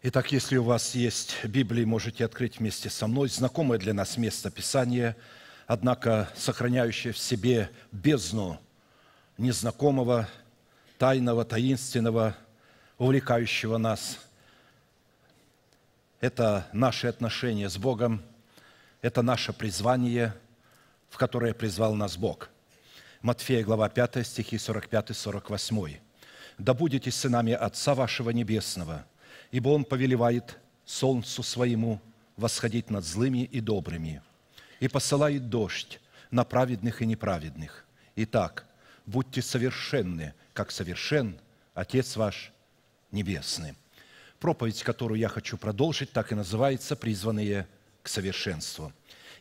Итак, если у вас есть Библия, можете открыть вместе со мной знакомое для нас место Писания, однако сохраняющее в себе бездну незнакомого, тайного, таинственного, увлекающего нас. Это наши отношения с Богом, это наше призвание, в которое призвал нас Бог. Матфея, глава 5, стихи 45-48. «Да будете сынами Отца вашего Небесного – ибо Он повелевает солнцу своему восходить над злыми и добрыми, и посылает дождь на праведных и неправедных. Итак, будьте совершенны, как совершен Отец ваш Небесный. Проповедь, которую я хочу продолжить, так и называется «Призванные к совершенству».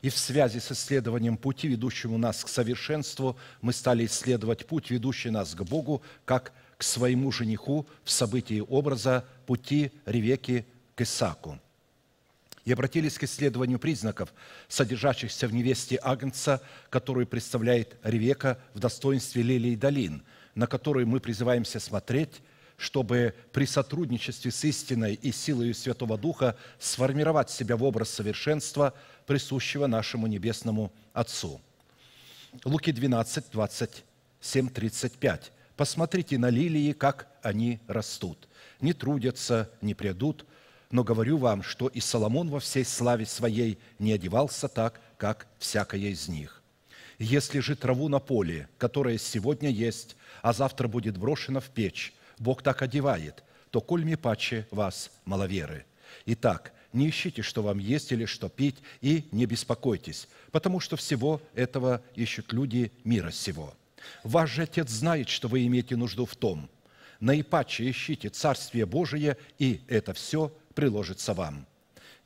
И в связи с исследованием пути, ведущему нас к совершенству, мы стали исследовать путь, ведущий нас к Богу, как к своему жениху в событии образа пути Ревеки к Исаку и обратились к исследованию признаков, содержащихся в невесте Агнца, которую представляет Ревека в достоинстве лилии долин, на которую мы призываемся смотреть, чтобы при сотрудничестве с истиной и силой Святого Духа сформировать себя в образ совершенства, присущего нашему Небесному Отцу. Луки 12, 27, 35. Посмотрите на лилии, как они растут. Не трудятся, не придут, но говорю вам, что и Соломон во всей славе своей не одевался так, как всякая из них. Если же траву на поле, которая сегодня есть, а завтра будет брошена в печь, Бог так одевает, то кольми паче вас, маловеры. Итак, не ищите, что вам есть или что пить, и не беспокойтесь, потому что всего этого ищут люди мира сего». Ваш же Отец знает, что вы имеете нужду в том. Наипаче ищите Царствие Божие, и это все приложится вам.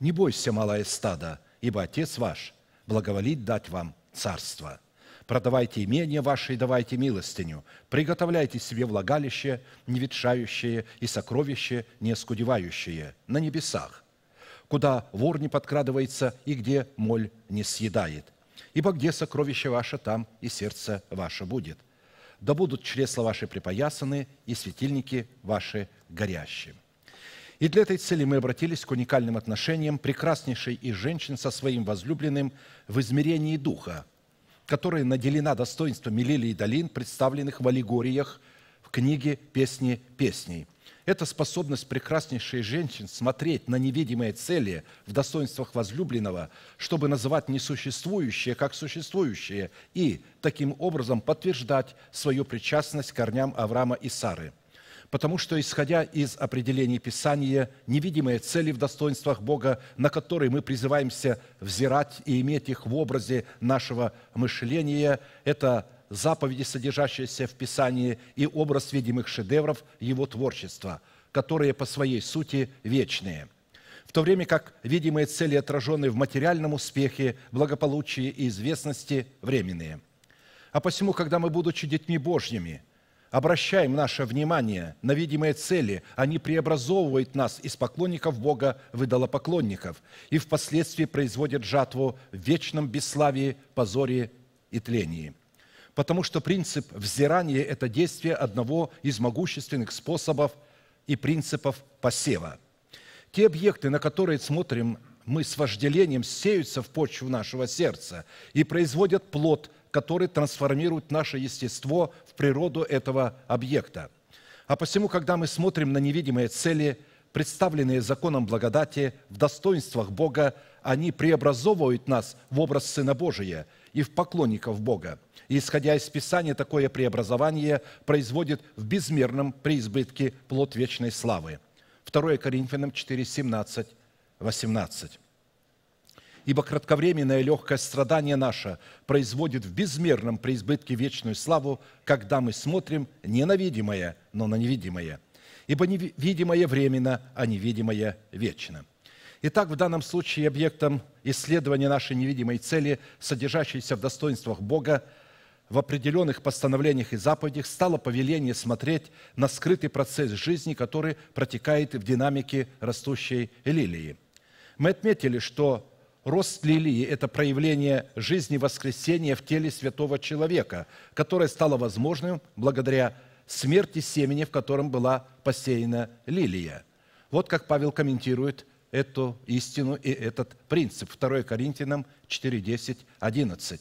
Не бойся, малое стадо, ибо Отец ваш благоволит дать вам царство. Продавайте имение ваше и давайте милостыню. Приготовляйте себе влагалище, не ветшающее и сокровище, не скудевающее, на небесах, куда вор не подкрадывается и где моль не съедает. Ибо где сокровище ваше, там и сердце ваше будет. Да будут чресла ваши припоясаны и светильники ваши горящие». И для этой цели мы обратились к уникальным отношениям прекраснейшей из женщин со своим возлюбленным в измерении духа, которая наделена достоинством Милилии и долин, представленных в аллегориях в книге «Песни песней». Это способность прекраснейшей женщин смотреть на невидимые цели в достоинствах возлюбленного, чтобы называть несуществующее как существующее и таким образом подтверждать свою причастность к корням Авраама и Сары. Потому что, исходя из определений Писания, невидимые цели в достоинствах Бога, на которые мы призываемся взирать и иметь их в образе нашего мышления, это – заповеди, содержащиеся в Писании, и образ видимых шедевров его творчества, которые по своей сути вечные – в то время как видимые цели, отраженные в материальном успехе, благополучии и известности, временные. А посему, когда мы, будучи детьми Божьими, обращаем наше внимание на видимые цели, они преобразовывают нас из поклонников Бога в идолопоклонников и впоследствии производят жатву в вечном бесславии, позоре и тлении – потому что принцип взирания – это действие одного из могущественных способов и принципов посева. Те объекты, на которые смотрим мы с вожделением, сеются в почву нашего сердца и производят плод, который трансформирует наше естество в природу этого объекта. А посему, когда мы смотрим на невидимые цели, представленные законом благодати, в достоинствах Бога, они преобразовывают нас в образ Сына Божия – и в поклонников Бога. И, исходя из Писания, такое преобразование производит в безмерном преизбытке плод вечной славы. 2 Коринфянам 4, 17, 18. «Ибо кратковременное легкое страдание наше производит в безмерном преизбытке вечную славу, когда мы смотрим не на видимое, но на невидимое. Ибо невидимое временно, а невидимое вечно». Итак, в данном случае объектом исследования нашей невидимой цели, содержащейся в достоинствах Бога, в определенных постановлениях и заповедях стало повеление смотреть на скрытый процесс жизни, который протекает в динамике растущей лилии. Мы отметили, что рост лилии – это проявление жизни воскресения в теле святого человека, которое стало возможным благодаря смерти семени, в котором была посеяна лилия. Вот как Павел комментирует эту истину и этот принцип. 2 Коринфянам 4, 10, 11.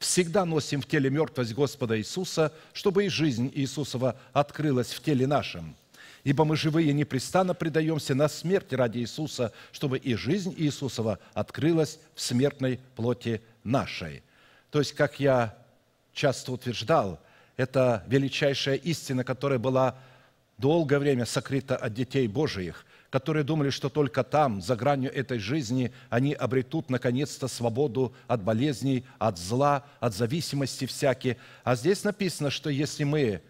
«Всегда носим в теле мертвость Господа Иисуса, чтобы и жизнь Иисусова открылась в теле нашем. Ибо мы живые непрестанно предаемся на смерть ради Иисуса, чтобы и жизнь Иисусова открылась в смертной плоти нашей». То есть, как я часто утверждал, это величайшая истина, которая была долгое время сокрыта от детей Божиих которые думали, что только там, за гранью этой жизни, они обретут наконец-то свободу от болезней, от зла, от зависимости всякие. А здесь написано, что если мы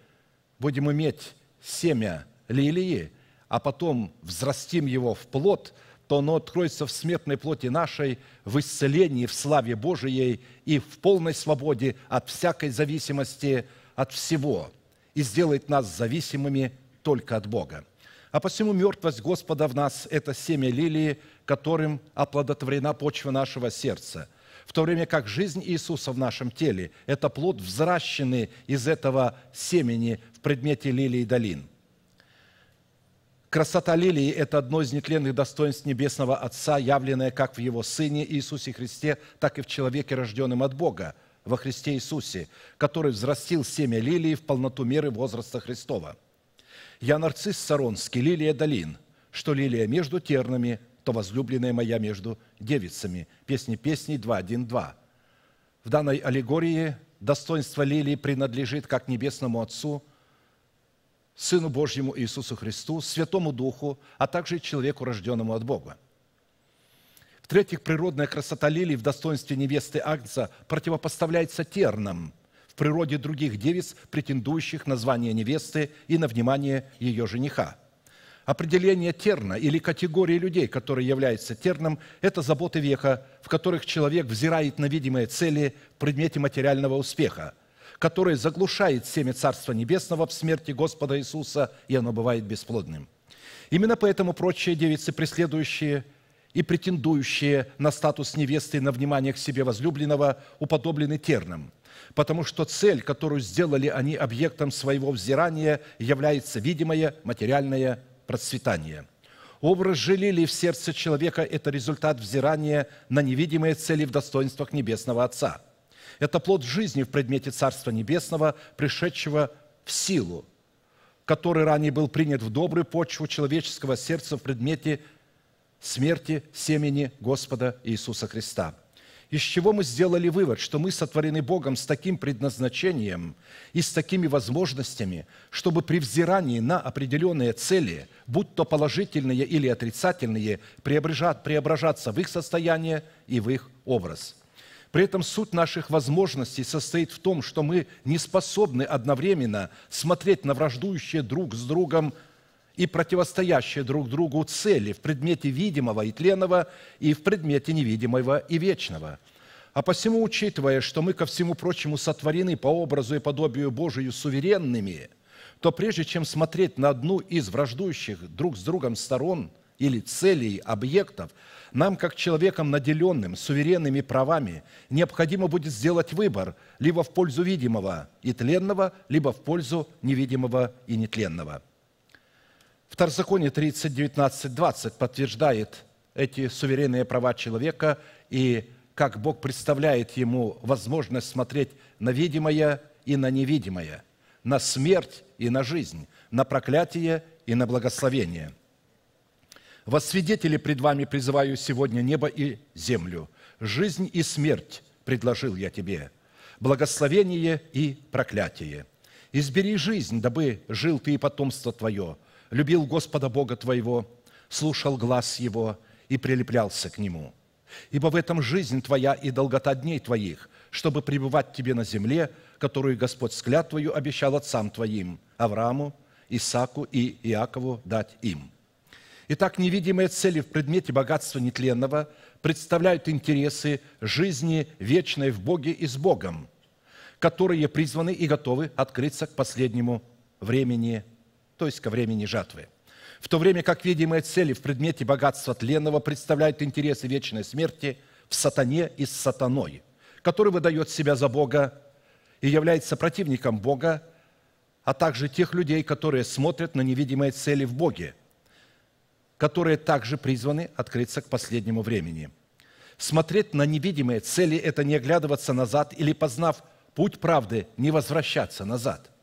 будем иметь семя лилии, а потом взрастим его в плод, то оно откроется в смертной плоти нашей, в исцелении, в славе Божией и в полной свободе от всякой зависимости от всего и сделает нас зависимыми только от Бога. А посему мертвость Господа в нас – это семя лилии, которым оплодотворена почва нашего сердца, в то время как жизнь Иисуса в нашем теле – это плод, взращенный из этого семени в предмете лилии долин. Красота лилии – это одно из нетленных достоинств Небесного Отца, явленное как в Его Сыне Иисусе Христе, так и в человеке, рожденном от Бога, во Христе Иисусе, который взрастил семя лилии в полноту меры возраста Христова – я нарцисс саронский, лилия долин, что лилия между тернами, то возлюбленная моя между девицами. Песни песней 2.1.2. В данной аллегории достоинство лилии принадлежит как небесному Отцу, Сыну Божьему Иисусу Христу, Святому Духу, а также человеку, рожденному от Бога. В-третьих, природная красота лилии в достоинстве невесты Агнца противопоставляется тернам, природе других девиц, претендующих на звание невесты и на внимание ее жениха. Определение терна или категории людей, которые являются терном, это заботы века, в которых человек взирает на видимые цели в предмете материального успеха, который заглушает семя Царства Небесного в смерти Господа Иисуса, и оно бывает бесплодным. Именно поэтому прочие девицы, преследующие и претендующие на статус невесты и на внимание к себе возлюбленного, уподоблены тернам – потому что цель, которую сделали они объектом своего взирания, является видимое материальное процветание. Образ желили в сердце человека – это результат взирания на невидимые цели в достоинствах Небесного Отца. Это плод жизни в предмете Царства Небесного, пришедшего в силу, который ранее был принят в добрую почву человеческого сердца в предмете смерти семени Господа Иисуса Христа – из чего мы сделали вывод, что мы сотворены Богом с таким предназначением и с такими возможностями, чтобы при взирании на определенные цели, будь то положительные или отрицательные, преображаться в их состояние и в их образ. При этом суть наших возможностей состоит в том, что мы не способны одновременно смотреть на враждующие друг с другом и противостоящие друг другу цели в предмете видимого и тленного, и в предмете невидимого и вечного. А посему, учитывая, что мы ко всему прочему сотворены по образу и подобию Божию суверенными, то прежде чем смотреть на одну из враждующих друг с другом сторон или целей, объектов, нам, как человекам наделенным суверенными правами, необходимо будет сделать выбор либо в пользу видимого и тленного, либо в пользу невидимого и нетленного – Второзаконие 30, 19, 20 подтверждает эти суверенные права человека и как Бог представляет ему возможность смотреть на видимое и на невидимое, на смерть и на жизнь, на проклятие и на благословение. «Во свидетели пред вами призываю сегодня небо и землю. Жизнь и смерть предложил я тебе, благословение и проклятие. Избери жизнь, дабы жил ты и потомство твое, любил Господа Бога твоего, слушал глаз Его и прилеплялся к Нему. Ибо в этом жизнь твоя и долгота дней твоих, чтобы пребывать тебе на земле, которую Господь с клятвою обещал отцам твоим, Аврааму, Исаку и Иакову дать им». Итак, невидимые цели в предмете богатства нетленного представляют интересы жизни вечной в Боге и с Богом, которые призваны и готовы открыться к последнему времени то есть ко времени жатвы. В то время как видимые цели в предмете богатства тленного представляют интересы вечной смерти в сатане и с сатаной, который выдает себя за Бога и является противником Бога, а также тех людей, которые смотрят на невидимые цели в Боге, которые также призваны открыться к последнему времени. Смотреть на невидимые цели – это не оглядываться назад или, познав путь правды, не возвращаться назад –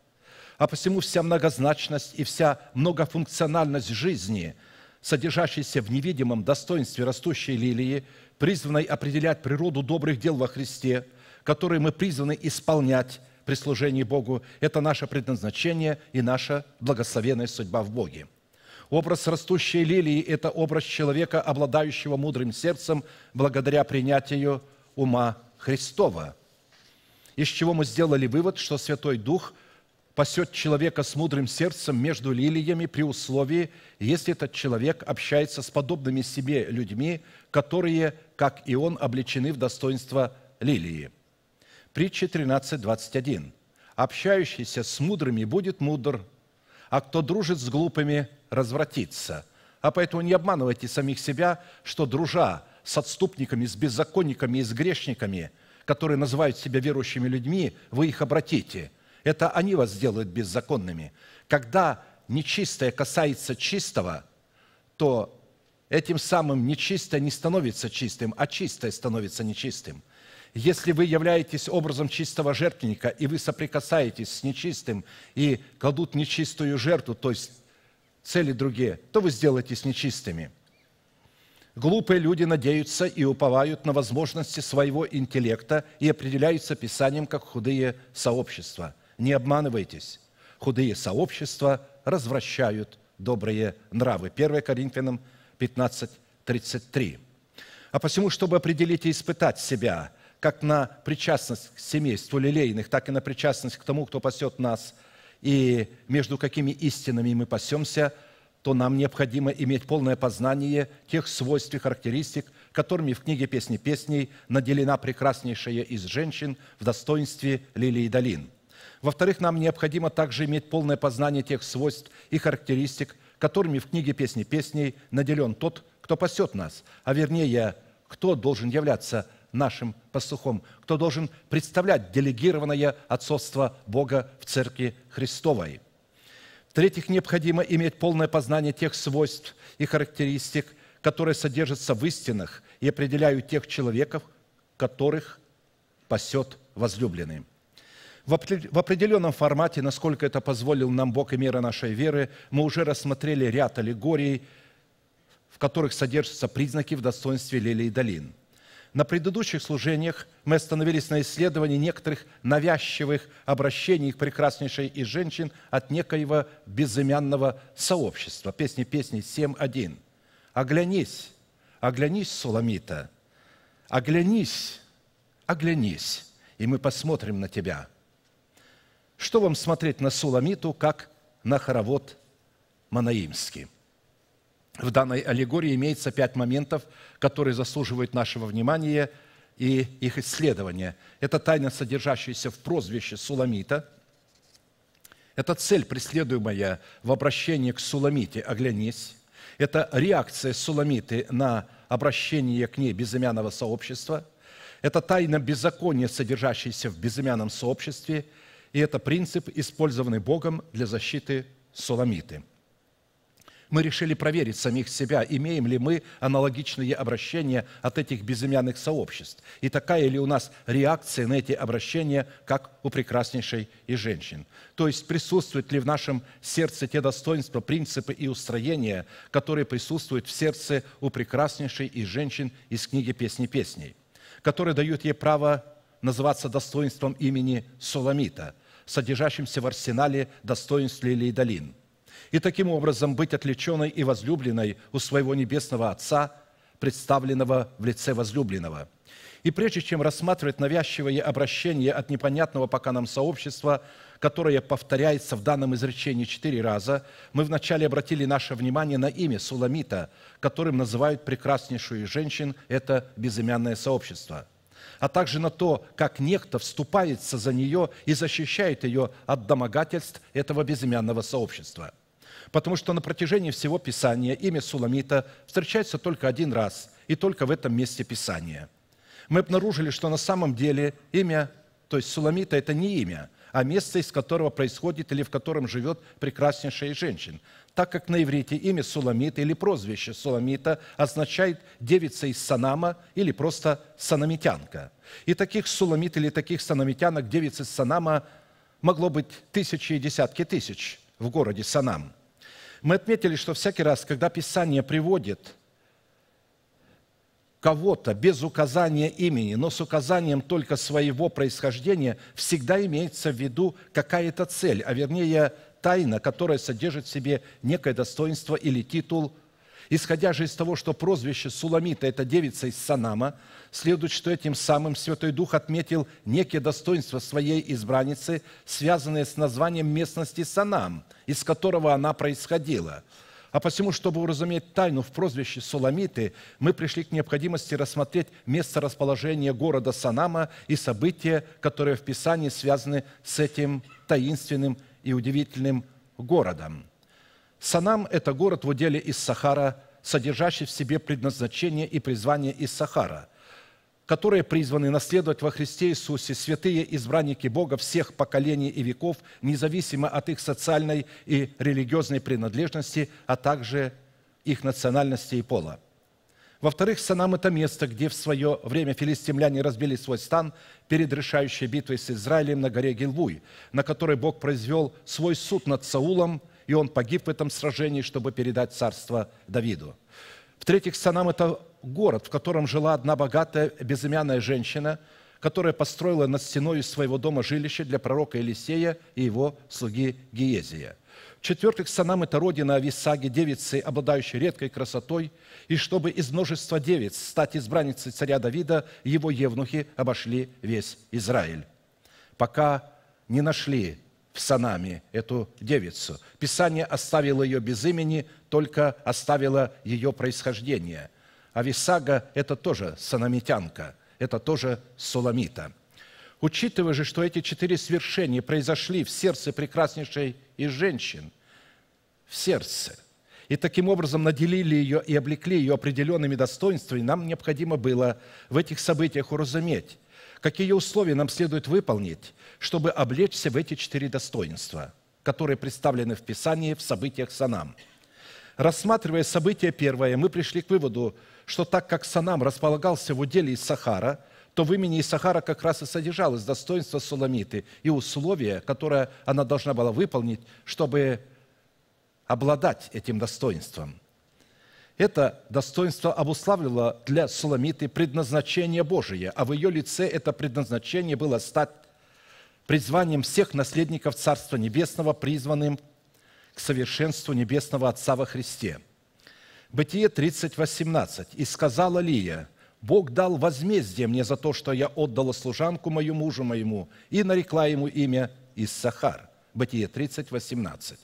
а посему вся многозначность и вся многофункциональность жизни, содержащаяся в невидимом достоинстве растущей лилии, призванной определять природу добрых дел во Христе, которые мы призваны исполнять при служении Богу, это наше предназначение и наша благословенная судьба в Боге. Образ растущей лилии – это образ человека, обладающего мудрым сердцем благодаря принятию ума Христова, из чего мы сделали вывод, что Святой Дух – пасет человека с мудрым сердцем между лилиями при условии, если этот человек общается с подобными себе людьми, которые, как и он, обличены в достоинство лилии. Притча 13, 21. «Общающийся с мудрыми будет мудр, а кто дружит с глупыми, развратится. А поэтому не обманывайте самих себя, что, дружа с отступниками, с беззаконниками и с грешниками, которые называют себя верующими людьми, вы их обратите – это они вас сделают беззаконными. Когда нечистое касается чистого, то этим самым нечистое не становится чистым, а чистое становится нечистым. Если вы являетесь образом чистого жертвенника, и вы соприкасаетесь с нечистым и кладут нечистую жертву, то есть цели другие, то вы сделаетесь нечистыми. Глупые люди надеются и уповают на возможности своего интеллекта и определяются Писанием как худые сообщества – не обманывайтесь, худые сообщества развращают добрые нравы. 1 Коринфянам 15, 33. А посему, чтобы определить и испытать себя, как на причастность к семейству лилейных, так и на причастность к тому, кто пасет нас, и между какими истинами мы пасемся, то нам необходимо иметь полное познание тех свойств и характеристик, которыми в книге «Песни песней» наделена прекраснейшая из женщин в достоинстве Лилии Долин – во-вторых, нам необходимо также иметь полное познание тех свойств и характеристик, которыми в книге «Песни песней» наделен тот, кто пасет нас, а вернее, кто должен являться нашим пастухом, кто должен представлять делегированное отцовство Бога в Церкви Христовой. В-третьих, необходимо иметь полное познание тех свойств и характеристик, которые содержатся в истинах и определяют тех человеков, которых пасет возлюбленный. В определенном формате, насколько это позволил нам Бог и мера нашей веры, мы уже рассмотрели ряд аллегорий, в которых содержатся признаки в достоинстве Лилии и долин. На предыдущих служениях мы остановились на исследовании некоторых навязчивых обращений к прекраснейшей из женщин от некоего безымянного сообщества. Песни песни 7.1. «Оглянись, оглянись, Суламита, оглянись, оглянись, и мы посмотрим на тебя. Что вам смотреть на Суламиту, как на хоровод Манаимский? В данной аллегории имеется пять моментов, которые заслуживают нашего внимания и их исследования. Это тайна, содержащаяся в прозвище Суламита. Это цель, преследуемая в обращении к Суламите «Оглянись». Это реакция Суламиты на обращение к ней безымянного сообщества. Это тайна беззакония, содержащаяся в безымянном сообществе – и это принцип, использованный Богом для защиты Соломиты. Мы решили проверить самих себя, имеем ли мы аналогичные обращения от этих безымянных сообществ, и такая ли у нас реакция на эти обращения, как у прекраснейшей из женщин. То есть присутствуют ли в нашем сердце те достоинства, принципы и устроения, которые присутствуют в сердце у прекраснейшей из женщин из книги «Песни песней», которые дают ей право называться достоинством имени Соломита – содержащимся в арсенале достоинств лилии долин, и таким образом быть отвлеченной и возлюбленной у своего небесного Отца, представленного в лице возлюбленного. И прежде чем рассматривать навязчивое обращение от непонятного пока нам сообщества, которое повторяется в данном изречении четыре раза, мы вначале обратили наше внимание на имя Суламита, которым называют прекраснейшую из женщин это безымянное сообщество – а также на то, как некто вступается за нее и защищает ее от домогательств этого безымянного сообщества. Потому что на протяжении всего Писания имя Суламита встречается только один раз и только в этом месте Писания. Мы обнаружили, что на самом деле имя, то есть Суламита – это не имя – а место, из которого происходит или в котором живет прекраснейшая из женщин. Так как на иврите имя Суламит или прозвище Суламита означает «девица из Санама» или просто «санамитянка». И таких Суламит или таких санамитянок, девиц из Санама, могло быть тысячи и десятки тысяч в городе Санам. Мы отметили, что всякий раз, когда Писание приводит – кого-то без указания имени, но с указанием только своего происхождения, всегда имеется в виду какая-то цель, а вернее тайна, которая содержит в себе некое достоинство или титул – Исходя же из того, что прозвище Суламита – это девица из Санама, следует, что этим самым Святой Дух отметил некие достоинства своей избранницы, связанные с названием местности Санам, из которого она происходила – а посему, чтобы уразуметь тайну в прозвище Соломиты, мы пришли к необходимости рассмотреть место расположения города Санама и события, которые в Писании связаны с этим таинственным и удивительным городом. Санам – это город в уделе из Сахара, содержащий в себе предназначение и призвание из Сахара – которые призваны наследовать во Христе Иисусе святые избранники Бога всех поколений и веков, независимо от их социальной и религиозной принадлежности, а также их национальности и пола. Во-вторых, Санам – это место, где в свое время филистимляне разбили свой стан перед решающей битвой с Израилем на горе Гилвуй, на которой Бог произвел свой суд над Саулом, и он погиб в этом сражении, чтобы передать царство Давиду. В-третьих, Санам – это город, в котором жила одна богатая безымянная женщина, которая построила над стеной из своего дома жилище для пророка Елисея и его слуги Гиезия. В-четвертых, Санам – это родина Ависаги, девицы, обладающей редкой красотой, и чтобы из множества девиц стать избранницей царя Давида, его евнухи обошли весь Израиль. Пока не нашли в Санаме эту девицу. Писание оставило ее без имени, только оставило ее происхождение – Ависага – это тоже санамитянка, это тоже суламита. Учитывая же, что эти четыре свершения произошли в сердце прекраснейшей из женщин, в сердце, и таким образом наделили ее и облекли ее определенными достоинствами, нам необходимо было в этих событиях уразуметь, какие условия нам следует выполнить, чтобы облечься в эти четыре достоинства, которые представлены в Писании в событиях Санам. Рассматривая событие первое, мы пришли к выводу, что так как Санам располагался в уделе Исахара, то в имени Исахара как раз и содержалось достоинство Суламиты и условия, которое она должна была выполнить, чтобы обладать этим достоинством. Это достоинство обуславливало для Суламиты предназначение Божие, а в ее лице это предназначение было стать призванием всех наследников Царства Небесного, призванным к совершенству Небесного Отца во Христе – Бытие 30.18. «И сказала Лия, Бог дал возмездие мне за то, что я отдала служанку мою мужу моему, и нарекла ему имя Иссахар». Бытие 30.18.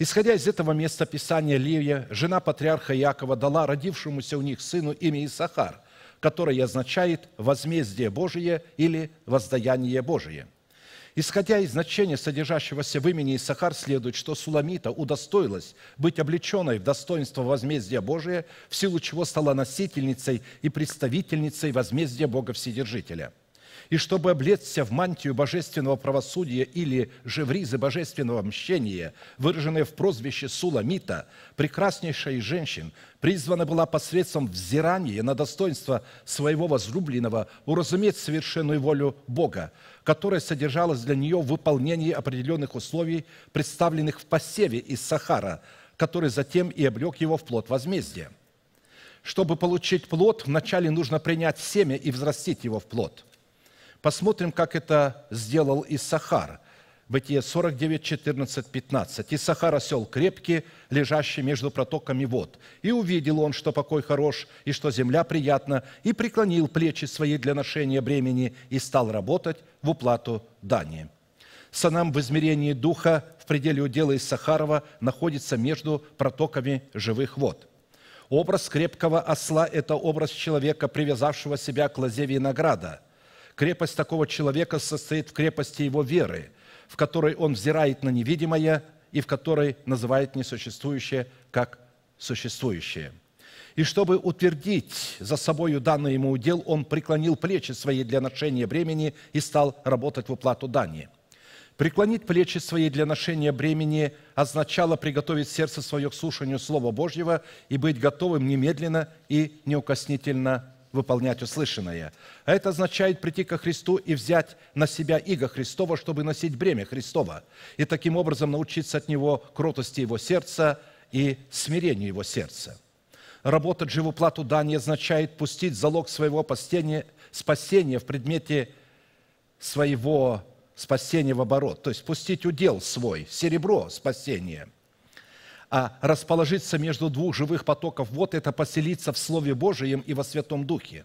Исходя из этого места Писания Левия, жена патриарха Якова дала родившемуся у них сыну имя Исахар, которое означает «возмездие Божие» или «воздаяние Божие». Исходя из значения, содержащегося в имени Исахар, следует, что Суламита удостоилась быть облеченной в достоинство возмездия Божия, в силу чего стала носительницей и представительницей возмездия Бога Вседержителя. И чтобы облечься в мантию божественного правосудия или же в ризы божественного мщения, выраженные в прозвище Суламита, прекраснейшая из женщин, призвана была посредством взирания на достоинство своего возлюбленного уразуметь совершенную волю Бога, которая содержалась для нее в выполнении определенных условий, представленных в посеве из Сахара, который затем и облег его в плод возмездия. Чтобы получить плод, вначале нужно принять семя и взрастить его в плод. Посмотрим, как это сделал Иссахар – Бытие 49, 14, 15. «И Сахар осел крепкий, лежащий между протоками вод. И увидел он, что покой хорош, и что земля приятна, и преклонил плечи свои для ношения бремени, и стал работать в уплату дани». Санам в измерении духа в пределе удела из Сахарова находится между протоками живых вод. Образ крепкого осла – это образ человека, привязавшего себя к лозе винограда. Крепость такого человека состоит в крепости его веры – в которой он взирает на невидимое и в которой называет несуществующее как существующее. И чтобы утвердить за собою данный ему удел, он преклонил плечи свои для ношения бремени и стал работать в уплату дани. Преклонить плечи свои для ношения бремени означало приготовить сердце свое к слушанию Слова Божьего и быть готовым немедленно и неукоснительно выполнять услышанное. А это означает прийти ко Христу и взять на себя иго Христова, чтобы носить бремя Христова, и таким образом научиться от Него кротости Его сердца и смирению Его сердца. Работать живоплату дани означает пустить залог своего постения, спасения в предмете своего спасения в оборот, то есть пустить удел свой, серебро спасения – а расположиться между двух живых потоков, вот это поселиться в Слове Божием и во Святом Духе.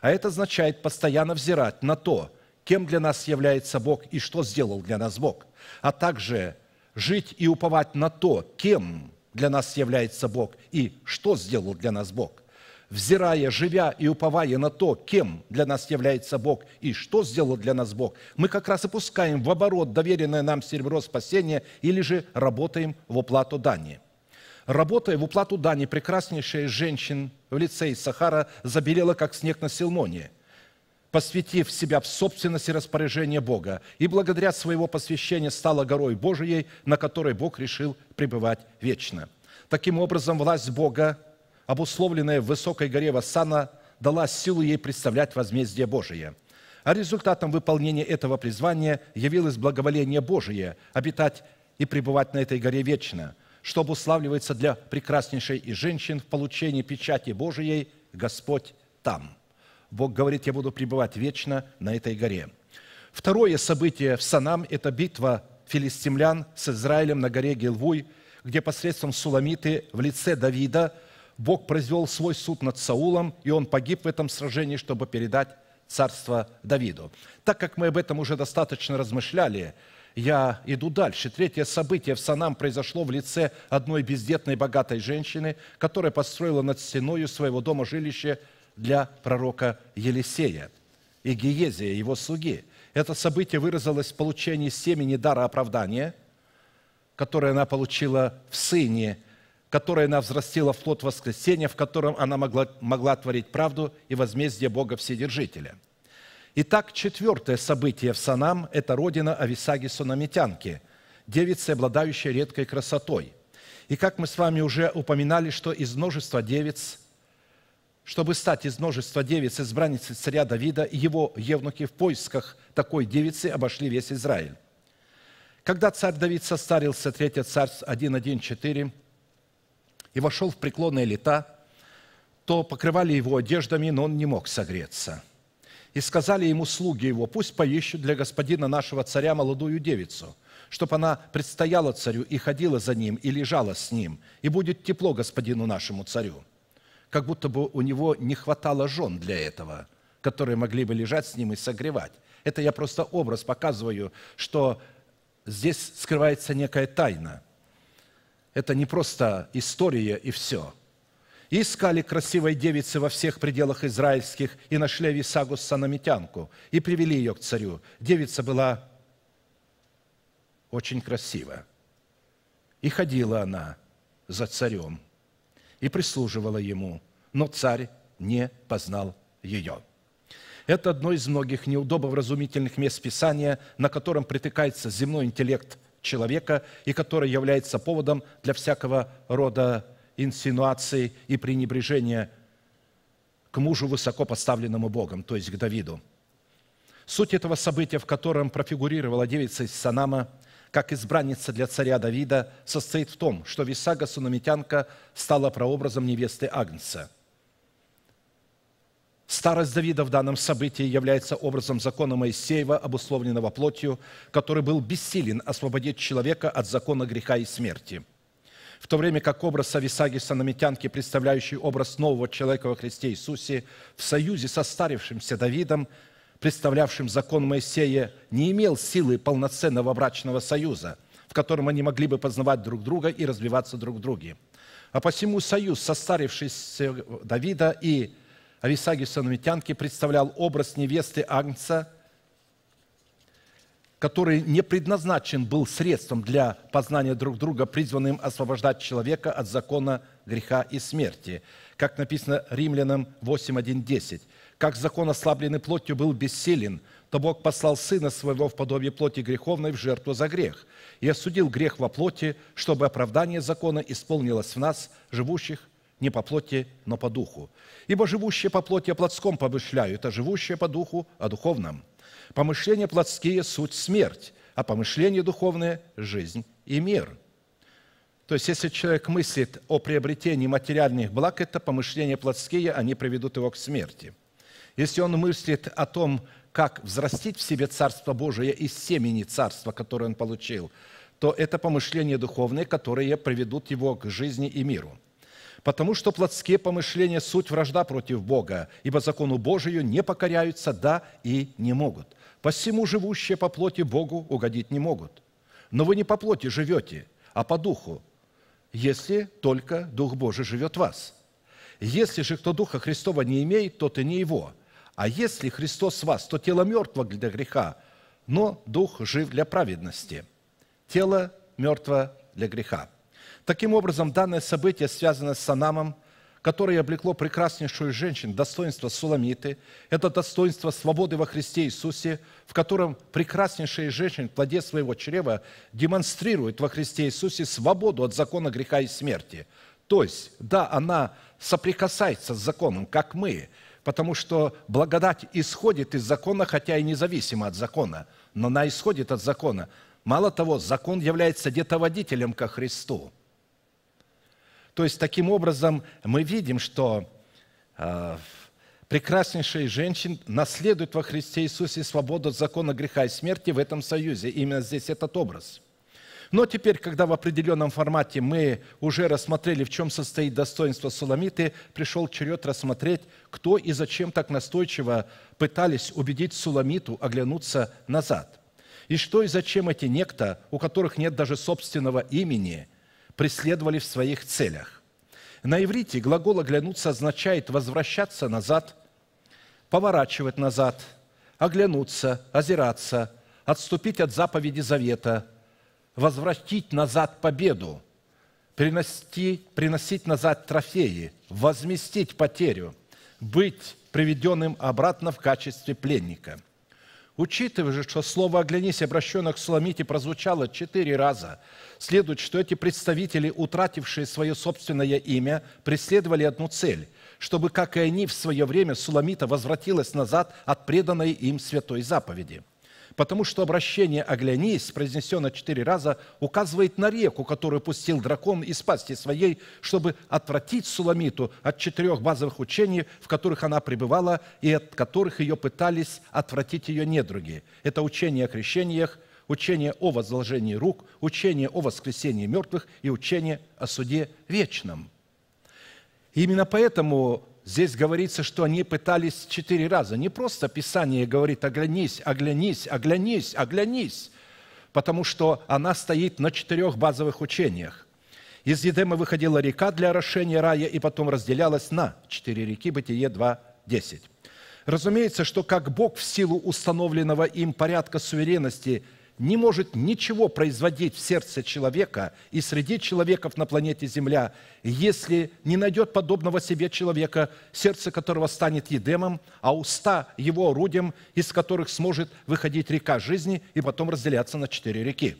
А это означает постоянно взирать на то, кем для нас является Бог и что сделал для нас Бог, а также жить и уповать на то, кем для нас является Бог и что сделал для нас Бог взирая, живя и уповая на то, кем для нас является Бог и что сделал для нас Бог, мы как раз опускаем пускаем в оборот доверенное нам серебро спасения или же работаем в уплату дани. Работая в уплату дани, прекраснейшая женщина в лице Сахара забелела, как снег на Силмоне – посвятив себя в собственность и распоряжение Бога, и благодаря своего посвящения стала горой Божией, на которой Бог решил пребывать вечно. Таким образом, власть Бога обусловленная в высокой горе Вассана, дала силу ей представлять возмездие Божие. А результатом выполнения этого призвания явилось благоволение Божие обитать и пребывать на этой горе вечно, что обуславливается для прекраснейшей из женщин в получении печати Божией «Господь там». Бог говорит, я буду пребывать вечно на этой горе. Второе событие в Санам – это битва филистимлян с Израилем на горе Гелвуй, где посредством Суламиты в лице Давида – Бог произвел свой суд над Саулом, и он погиб в этом сражении, чтобы передать царство Давиду. Так как мы об этом уже достаточно размышляли, я иду дальше. Третье событие в Санам произошло в лице одной бездетной богатой женщины, которая построила над стеною своего дома жилище для пророка Елисея и Гиезия, его слуги. Это событие выразилось в получении семени дара оправдания, которое она получила в сыне которой она взрастила флот воскресения, в котором она могла, могла творить правду и возмездие Бога Вседержителя. Итак, четвертое событие в Санам – это родина Ависаги Сунамитянки, девицы, обладающей редкой красотой. И как мы с вами уже упоминали, что из множества девиц, чтобы стать из множества девиц избранницы царя Давида, его евнуки в поисках такой девицы обошли весь Израиль. Когда царь Давид состарился, 3 царств 1.1.4, и вошел в преклонные лета, то покрывали его одеждами, но он не мог согреться. И сказали ему слуги его, пусть поищут для господина нашего царя молодую девицу, чтобы она предстояла царю и ходила за ним, и лежала с ним, и будет тепло господину нашему царю. Как будто бы у него не хватало жен для этого, которые могли бы лежать с ним и согревать. Это я просто образ показываю, что здесь скрывается некая тайна – это не просто история и все. И искали красивой девицы во всех пределах израильских, и нашли Висагу Санамитянку, и привели ее к царю. Девица была очень красива. И ходила она за царем, и прислуживала ему, но царь не познал ее. Это одно из многих неудобовразумительных мест Писания, на котором притыкается земной интеллект человека и который является поводом для всякого рода инсинуаций и пренебрежения к мужу, высоко поставленному Богом, то есть к Давиду. Суть этого события, в котором профигурировала девица из Санама, как избранница для царя Давида, состоит в том, что Висага Сунамитянка стала прообразом невесты Агнца – Старость Давида в данном событии является образом закона Моисеева, обусловленного плотью, который был бессилен освободить человека от закона греха и смерти. В то время как образ Ависаги Санамитянки, представляющий образ нового человека во Христе Иисусе, в союзе со старевшимся Давидом, представлявшим закон Моисея, не имел силы полноценного брачного союза, в котором они могли бы познавать друг друга и развиваться друг в друге. А посему союз состарившийся Давида и Ависагию Санамитянки представлял образ невесты Агнца, который не предназначен был средством для познания друг друга, призванным освобождать человека от закона греха и смерти. Как написано Римлянам 8.1.10. «Как закон, ослабленный плотью, был бессилен, то Бог послал Сына Своего в подобие плоти греховной в жертву за грех и осудил грех во плоти, чтобы оправдание закона исполнилось в нас, живущих не по плоти, но по духу. Ибо живущие по плоти о плотском помышляют, а живущие по духу о духовном. Помышления плотские – суть смерть, а помышления духовные – жизнь и мир». То есть, если человек мыслит о приобретении материальных благ, это помышления плотские, они приведут его к смерти. Если он мыслит о том, как взрастить в себе Царство Божие из семени Царства, которое он получил, то это помышления духовные, которые приведут его к жизни и миру потому что плотские помышления – суть вражда против Бога, ибо закону Божию не покоряются, да и не могут. Посему живущие по плоти Богу угодить не могут. Но вы не по плоти живете, а по духу, если только Дух Божий живет в вас. Если же кто Духа Христова не имеет, то ты не его. А если Христос в вас, то тело мертво для греха, но Дух жив для праведности. Тело мертво для греха. Таким образом, данное событие связано с Санамом, которое облекло прекраснейшую женщин, достоинство Суламиты. Это достоинство свободы во Христе Иисусе, в котором прекраснейшая женщина в плоде своего чрева демонстрирует во Христе Иисусе свободу от закона греха и смерти. То есть, да, она соприкасается с законом, как мы, потому что благодать исходит из закона, хотя и независимо от закона, но она исходит от закона. Мало того, закон является детоводителем ко Христу. То есть, таким образом, мы видим, что э, прекраснейшие женщин наследуют во Христе Иисусе свободу от закона греха и смерти в этом союзе. Именно здесь этот образ. Но теперь, когда в определенном формате мы уже рассмотрели, в чем состоит достоинство Суламиты, пришел черед рассмотреть, кто и зачем так настойчиво пытались убедить Суламиту оглянуться назад. И что и зачем эти некто, у которых нет даже собственного имени – преследовали в своих целях. На иврите глагол «оглянуться» означает возвращаться назад, поворачивать назад, оглянуться, озираться, отступить от заповеди завета, возвратить назад победу, приносить, приносить назад трофеи, возместить потерю, быть приведенным обратно в качестве пленника – Учитывая же, что слово «оглянись», обращенное к Суламите, прозвучало четыре раза, следует, что эти представители, утратившие свое собственное имя, преследовали одну цель – чтобы, как и они в свое время, Суламита возвратилась назад от преданной им святой заповеди – потому что обращение «оглянись», произнесено четыре раза, указывает на реку, которую пустил дракон из пасти своей, чтобы отвратить Суламиту от четырех базовых учений, в которых она пребывала и от которых ее пытались отвратить ее недруги. Это учение о крещениях, учение о возложении рук, учение о воскресении мертвых и учение о суде вечном. именно поэтому Здесь говорится, что они пытались четыре раза. Не просто Писание говорит «оглянись, оглянись, оглянись, оглянись», потому что она стоит на четырех базовых учениях. Из Едема выходила река для орошения рая и потом разделялась на четыре реки, Бытие 2.10. Разумеется, что как Бог в силу установленного им порядка суверенности – не может ничего производить в сердце человека и среди человеков на планете Земля, если не найдет подобного себе человека, сердце которого станет едемом, а уста его орудием, из которых сможет выходить река жизни и потом разделяться на четыре реки.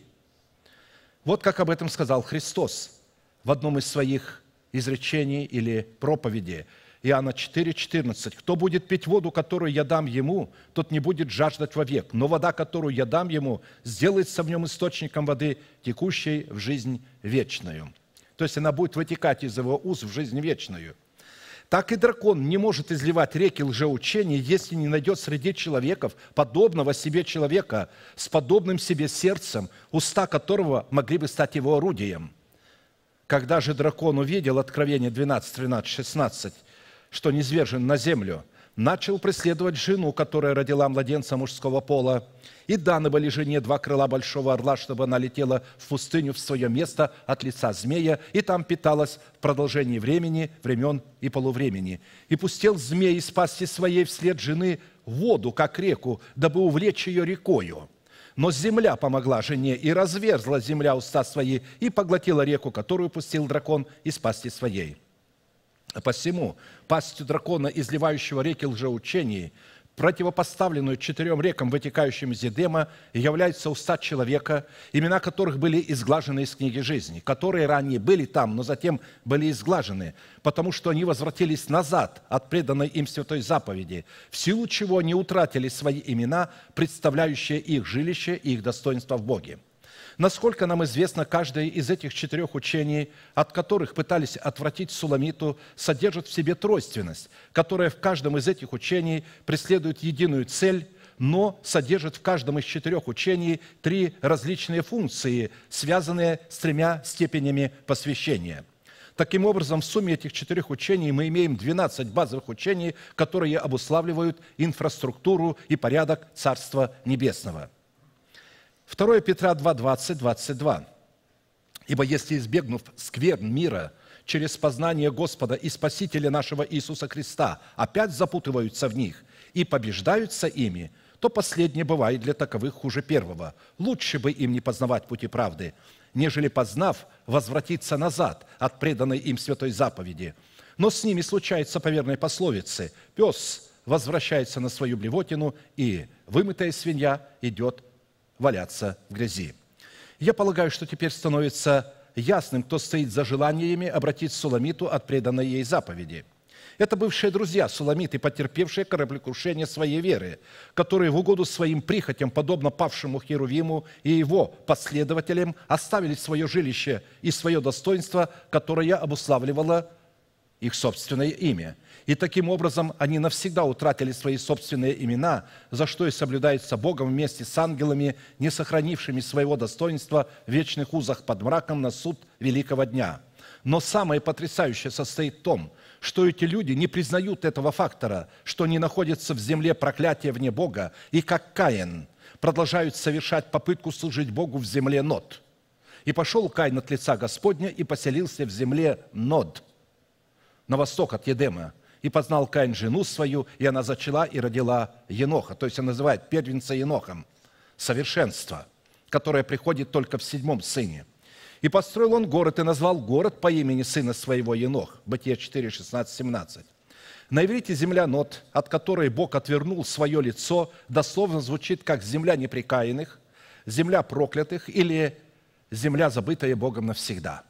Вот как об этом сказал Христос в одном из своих изречений или проповедей – Иоанна 4,14. «Кто будет пить воду, которую я дам ему, тот не будет жаждать вовек, но вода, которую я дам ему, сделается в нем источником воды, текущей в жизнь вечную». То есть она будет вытекать из его уз в жизнь вечную. Так и дракон не может изливать реки лжеучения, если не найдет среди человеков подобного себе человека, с подобным себе сердцем, уста которого могли бы стать его орудием – когда же дракон увидел, Откровение 12, 13, 16, что низвержен на землю, начал преследовать жену, которая родила младенца мужского пола. И даны были жене два крыла большого орла, чтобы она летела в пустыню в свое место от лица змея, и там питалась в продолжении времени, времен и полувремени. И пустил змей из пасти своей вслед жены воду, как реку, дабы увлечь ее рекою. Но земля помогла жене, и разверзла земля уста свои, и поглотила реку, которую пустил дракон из пасти своей. Посему пасть дракона, изливающего реки лжеучений, противопоставленную четырем рекам, вытекающим из Едема, являются уста человека, имена которых были изглажены из книги жизни, которые ранее были там, но затем были изглажены, потому что они возвратились назад от преданной им святой заповеди, в силу чего они утратили свои имена, представляющие их жилище и их достоинство в Боге. Насколько нам известно, каждое из этих четырех учений, от которых пытались отвратить Суламиту, содержит в себе тройственность, которая в каждом из этих учений преследует единую цель, но содержит в каждом из четырех учений три различные функции, связанные с тремя степенями посвящения – Таким образом, в сумме этих четырех учений мы имеем 12 базовых учений, которые обуславливают инфраструктуру и порядок Царства Небесного. 2 Петра 2, 20, 22. «Ибо если, избегнув скверн мира, через познание Господа и Спасителя нашего Иисуса Христа опять запутываются в них и побеждаются ими, то последнее бывает для таковых хуже первого. Лучше бы им не познавать пути правды, нежели познав, возвратиться назад от преданной им святой заповеди. Но с ними случается по верной пословице «Пес возвращается на свою блевотину, и вымытая свинья идет валяться в грязи. Я полагаю, что теперь становится ясным, кто стоит за желаниями обратить Суламиту от преданной ей заповеди. Это бывшие друзья Суламиты, потерпевшие кораблекрушение своей веры, которые в угоду своим прихотям, подобно павшему Херувиму и его последователям, оставили свое жилище и свое достоинство, которое обуславливало их собственное имя – и таким образом они навсегда утратили свои собственные имена, за что и соблюдаются Богом вместе с ангелами, не сохранившими своего достоинства в вечных узах под мраком на суд великого дня. Но самое потрясающее состоит в том, что эти люди не признают этого фактора, что они находятся в земле проклятия вне Бога, и как Каин продолжают совершать попытку служить Богу в земле Нод. И пошел Каин от лица Господня и поселился в земле Нод, на восток от Едема, и познал Каин жену свою, и она зачала и родила Еноха». То есть он называет первенца Енохом – совершенство, которое приходит только в седьмом сыне. «И построил он город и назвал город по имени сына своего Енох». Бытие 4, 16, 17. На иврите земля Нот, от которой Бог отвернул свое лицо, дословно звучит как «земля непрекаянных», «земля проклятых» или «земля, забытая Богом навсегда».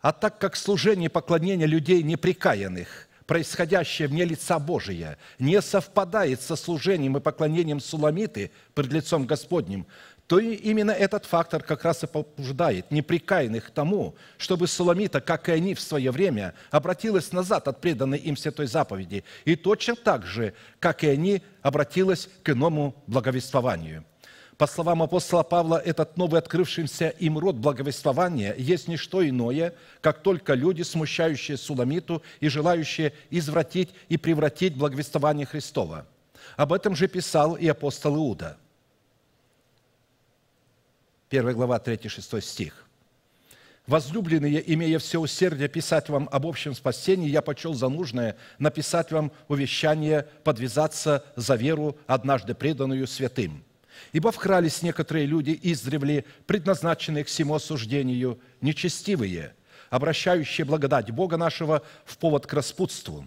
А так как служение и поклонение людей неприкаянных, происходящее вне лица Божия, не совпадает со служением и поклонением Суламиты пред лицом Господним, то и именно этот фактор как раз и побуждает неприкаянных к тому, чтобы Суламита, как и они в свое время, обратилась назад от преданной им святой заповеди, и точно так же, как и они, обратилась к иному благовествованию – по словам апостола Павла, этот новый открывшимся им род благовествования есть не что иное, как только люди, смущающие Суламиту и желающие извратить и превратить благовествование Христова. Об этом же писал и апостол Иуда. 1 глава, 3-6 стих. «Возлюбленные, имея все усердие писать вам об общем спасении, я почел за нужное написать вам увещание подвязаться за веру, однажды преданную святым» Ибо вкрались некоторые люди издревле, предназначенные к всему осуждению, нечестивые, обращающие благодать Бога нашего в повод к распутству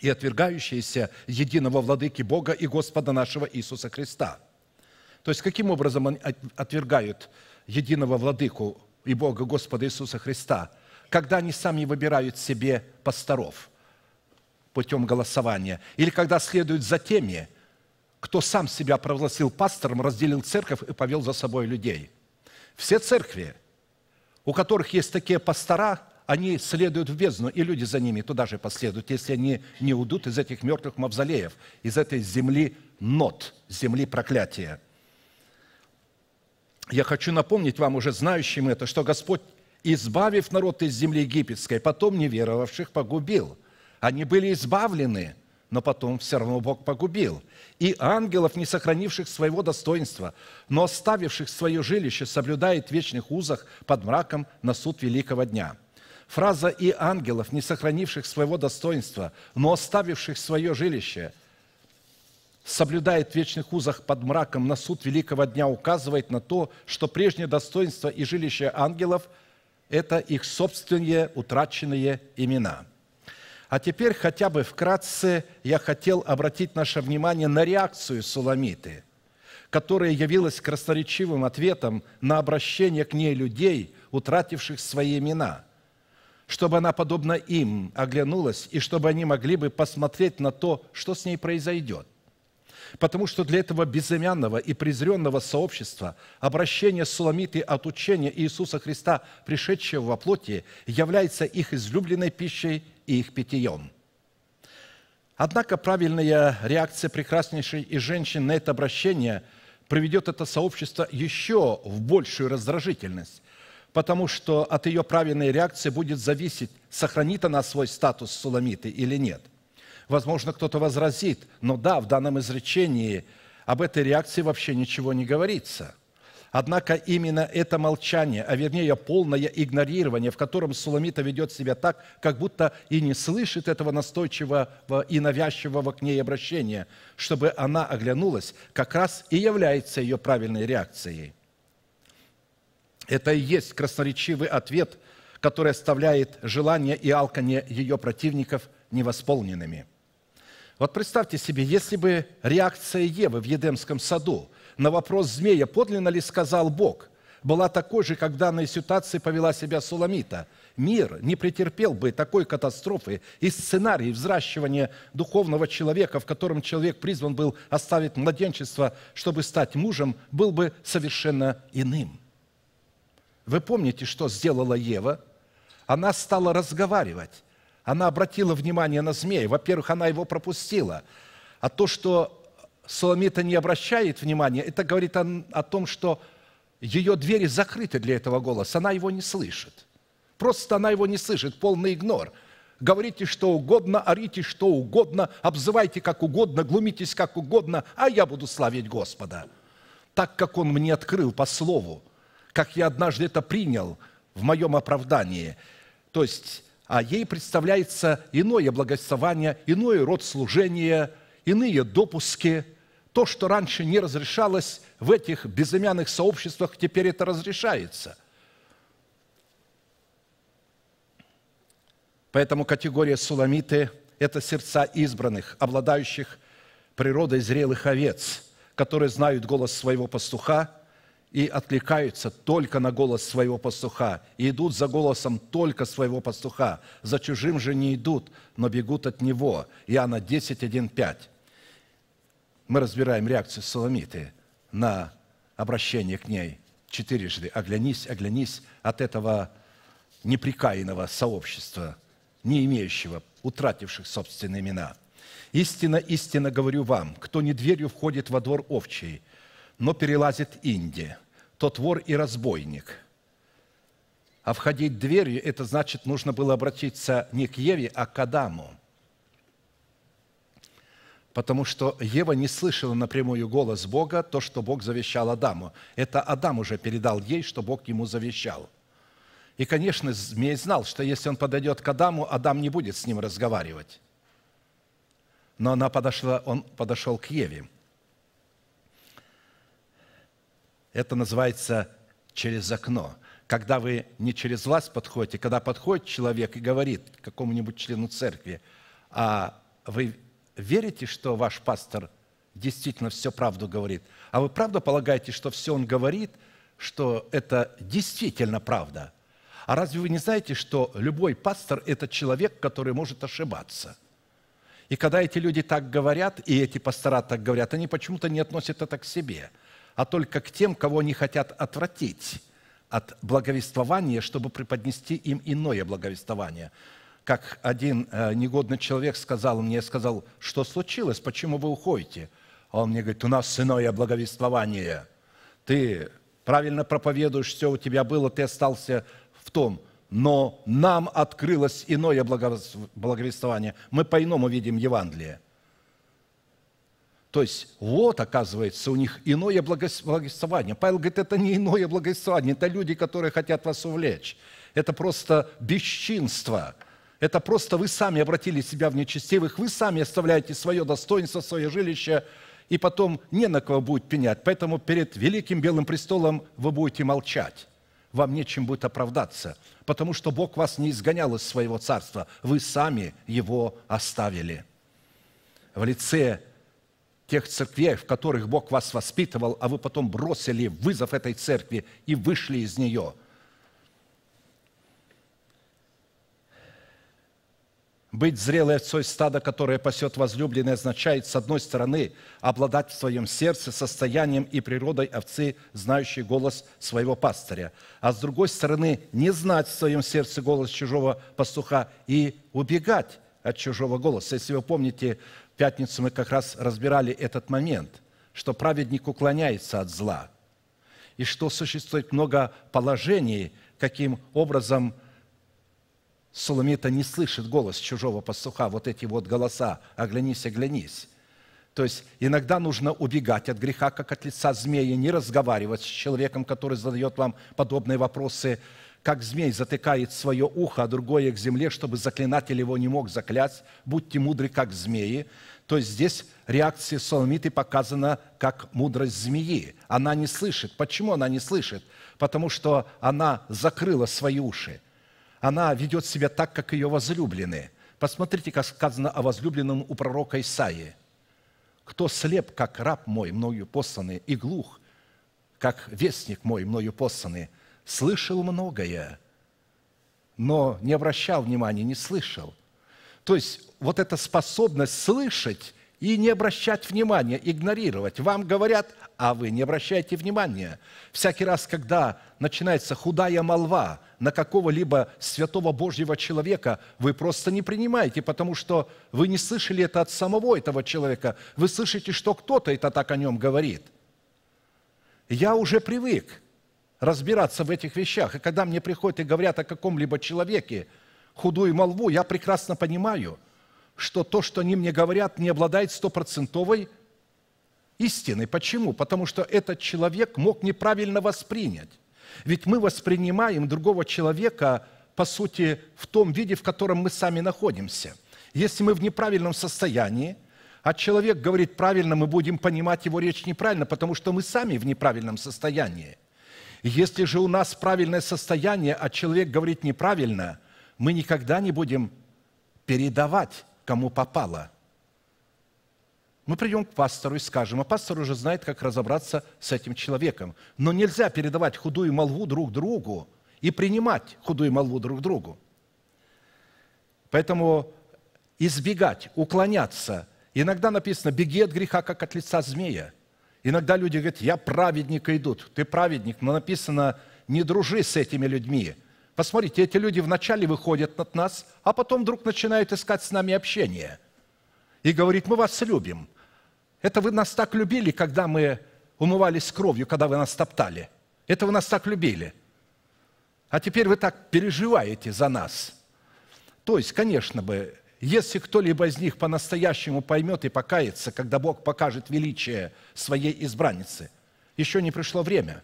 и отвергающиеся единого владыки Бога и Господа нашего Иисуса Христа». То есть, каким образом они отвергают единого владыку и Бога Господа Иисуса Христа, когда они сами выбирают себе пасторов путем голосования, или когда следуют за теми, кто сам себя провозгласил пастором, разделил церковь и повел за собой людей. Все церкви, у которых есть такие пастора, они следуют в бездну, и люди за ними туда же последуют, если они не уйдут из этих мертвых мавзолеев, из этой земли нот, земли проклятия. Я хочу напомнить вам, уже знающим это, что Господь, избавив народ из земли египетской, потом неверовавших погубил. Они были избавлены – но потом все равно Бог погубил. И ангелов, не сохранивших своего достоинства, но оставивших свое жилище, соблюдает в вечных узах под мраком на суд великого дня». Фраза «и ангелов, не сохранивших своего достоинства, но оставивших свое жилище», соблюдает в вечных узах под мраком на суд великого дня, указывает на то, что прежнее достоинство и жилище ангелов – это их собственные утраченные имена – а теперь хотя бы вкратце я хотел обратить наше внимание на реакцию Суламиты, которая явилась красноречивым ответом на обращение к ней людей, утративших свои имена, чтобы она, подобно им, оглянулась и чтобы они могли бы посмотреть на то, что с ней произойдет – Потому что для этого безымянного и презренного сообщества обращение Суламиты от учения Иисуса Христа, пришедшего во плоти, является их излюбленной пищей и их питьем. Однако правильная реакция прекраснейшей из женщин на это обращение приведет это сообщество еще в большую раздражительность, потому что от ее правильной реакции будет зависеть, сохранит она свой статус Суламиты или нет – Возможно, кто-то возразит, но да, в данном изречении об этой реакции вообще ничего не говорится. Однако именно это молчание, а вернее полное игнорирование, в котором Суламита ведет себя так, как будто и не слышит этого настойчивого и навязчивого к ней обращения, чтобы она оглянулась, как раз и является ее правильной реакцией. Это и есть красноречивый ответ, который оставляет желание и алканье ее противников невосполненными – вот представьте себе, если бы реакция Евы в Едемском саду на вопрос змея, подлинно ли сказал Бог, была такой же, как в данной ситуации повела себя Суламита. Мир не претерпел бы такой катастрофы и сценарий взращивания духовного человека, в котором человек призван был оставить младенчество, чтобы стать мужем, был бы совершенно иным. Вы помните, что сделала Ева? Она стала разговаривать она обратила внимание на змея. Во-первых, она его пропустила. А то, что Соломита не обращает внимания, это говорит о, о том, что ее двери закрыты для этого голоса. Она его не слышит. Просто она его не слышит. Полный игнор – говорите что угодно, орите что угодно, обзывайте как угодно, глумитесь как угодно, а я буду славить Господа, так как Он мне открыл по слову, как я однажды это принял в моем оправдании. То есть а ей представляется иное благословение, иной род служения, иные допуски. То, что раньше не разрешалось в этих безымянных сообществах, теперь это разрешается. Поэтому категория суламиты – это сердца избранных, обладающих природой зрелых овец, которые знают голос своего пастуха – и откликаются только на голос своего пастуха, и идут за голосом только своего пастуха, за чужим же не идут, но бегут от него». Иоанна 10, 1, 5. Мы разбираем реакцию Соломиты на обращение к ней четырежды. «Оглянись, оглянись от этого неприкаянного сообщества, не имеющего, утративших собственные имена». «Истинно, истинно говорю вам, кто не дверью входит во двор овчий, но перелазит Инди, тот вор и разбойник. А входить дверью, это значит, нужно было обратиться не к Еве, а к Адаму. Потому что Ева не слышала напрямую голос Бога, то, что Бог завещал Адаму. Это Адам уже передал ей, что Бог ему завещал. И, конечно, змей знал, что если он подойдет к Адаму, Адам не будет с ним разговаривать. Но она подошла, он подошел к Еве – Это называется «через окно». Когда вы не через власть подходите, а когда подходит человек и говорит какому-нибудь члену церкви, а вы верите, что ваш пастор действительно все правду говорит? А вы правда полагаете, что все он говорит, что это действительно правда? А разве вы не знаете, что любой пастор – это человек, который может ошибаться – и когда эти люди так говорят, и эти пастора так говорят, они почему-то не относят это к себе а только к тем, кого они хотят отвратить от благовествования, чтобы преподнести им иное благовествование. Как один э, негодный человек сказал мне, сказал, что случилось, почему вы уходите? А он мне говорит, у нас иное благовествование. Ты правильно проповедуешь, все у тебя было, ты остался в том, но нам открылось иное благовествование. Мы по-иному видим Евангелие – то есть вот оказывается, у них иное благословение. Павел говорит, это не иное благословение, это люди, которые хотят вас увлечь. Это просто бесчинство. Это просто вы сами обратили себя в нечестивых, вы сами оставляете свое достоинство, свое жилище, и потом не на кого будет пенять. Поэтому перед великим белым престолом вы будете молчать. Вам нечем будет оправдаться, потому что Бог вас не изгонял из своего царства. Вы сами его оставили. В лице тех церквей, в которых Бог вас воспитывал, а вы потом бросили вызов этой церкви и вышли из нее. Быть зрелой овцой стада, которое пасет возлюбленный, означает, с одной стороны, обладать в своем сердце состоянием и природой овцы, знающей голос своего пастыря, а с другой стороны, не знать в своем сердце голос чужого пастуха и убегать от чужого голоса. Если вы помните, пятницу мы как раз разбирали этот момент, что праведник уклоняется от зла, и что существует много положений, каким образом Соломита не слышит голос чужого пастуха, вот эти вот голоса «оглянись, оглянись». То есть иногда нужно убегать от греха, как от лица змеи, не разговаривать с человеком, который задает вам подобные вопросы – как змей затыкает свое ухо, а другое к земле, чтобы заклинатель его не мог заклясть, будьте мудры, как змеи, то здесь реакция Соломиты показана как мудрость змеи. Она не слышит. Почему она не слышит? Потому что она закрыла свои уши. Она ведет себя так, как ее возлюбленные. Посмотрите, как сказано о возлюбленном у пророка Исаии. «Кто слеп, как раб мой, мною посланный, и глух, как вестник мой, мною посланный, слышал многое, но не обращал внимания, не слышал. То есть вот эта способность слышать и не обращать внимания, игнорировать. Вам говорят, а вы не обращаете внимания. Всякий раз, когда начинается худая молва на какого-либо святого Божьего человека, вы просто не принимаете, потому что вы не слышали это от самого этого человека. Вы слышите, что кто-то это так о нем говорит. Я уже привык – разбираться в этих вещах. И когда мне приходят и говорят о каком-либо человеке, худую молву, я прекрасно понимаю, что то, что они мне говорят, не обладает стопроцентовой истиной. Почему? Потому что этот человек мог неправильно воспринять. Ведь мы воспринимаем другого человека, по сути, в том виде, в котором мы сами находимся. Если мы в неправильном состоянии, а человек говорит правильно, мы будем понимать его речь неправильно, потому что мы сами в неправильном состоянии – если же у нас правильное состояние, а человек говорит неправильно, мы никогда не будем передавать, кому попало. Мы придем к пастору и скажем, а пастор уже знает, как разобраться с этим человеком. Но нельзя передавать худую молву друг другу и принимать худую молву друг другу. Поэтому избегать, уклоняться. Иногда написано «беги от греха, как от лица змея». Иногда люди говорят, я праведник идут. Ты праведник, но написано, не дружи с этими людьми. Посмотрите, эти люди вначале выходят от нас, а потом вдруг начинают искать с нами общение. И говорит, мы вас любим. Это вы нас так любили, когда мы умывались кровью, когда вы нас топтали. Это вы нас так любили. А теперь вы так переживаете за нас. То есть, конечно бы, если кто-либо из них по-настоящему поймет и покается, когда Бог покажет величие своей избранницы, еще не пришло время.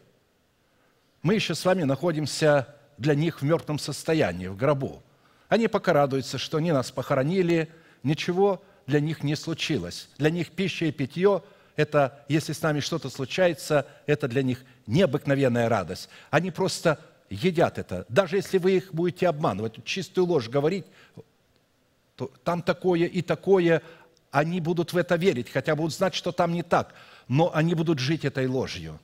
Мы еще с вами находимся для них в мертвом состоянии, в гробу. Они пока радуются, что они нас похоронили, ничего для них не случилось. Для них пища и питье – это, если с нами что-то случается, это для них необыкновенная радость. Они просто едят это. Даже если вы их будете обманывать, чистую ложь говорить, там такое и такое, они будут в это верить, хотя будут знать, что там не так, но они будут жить этой ложью,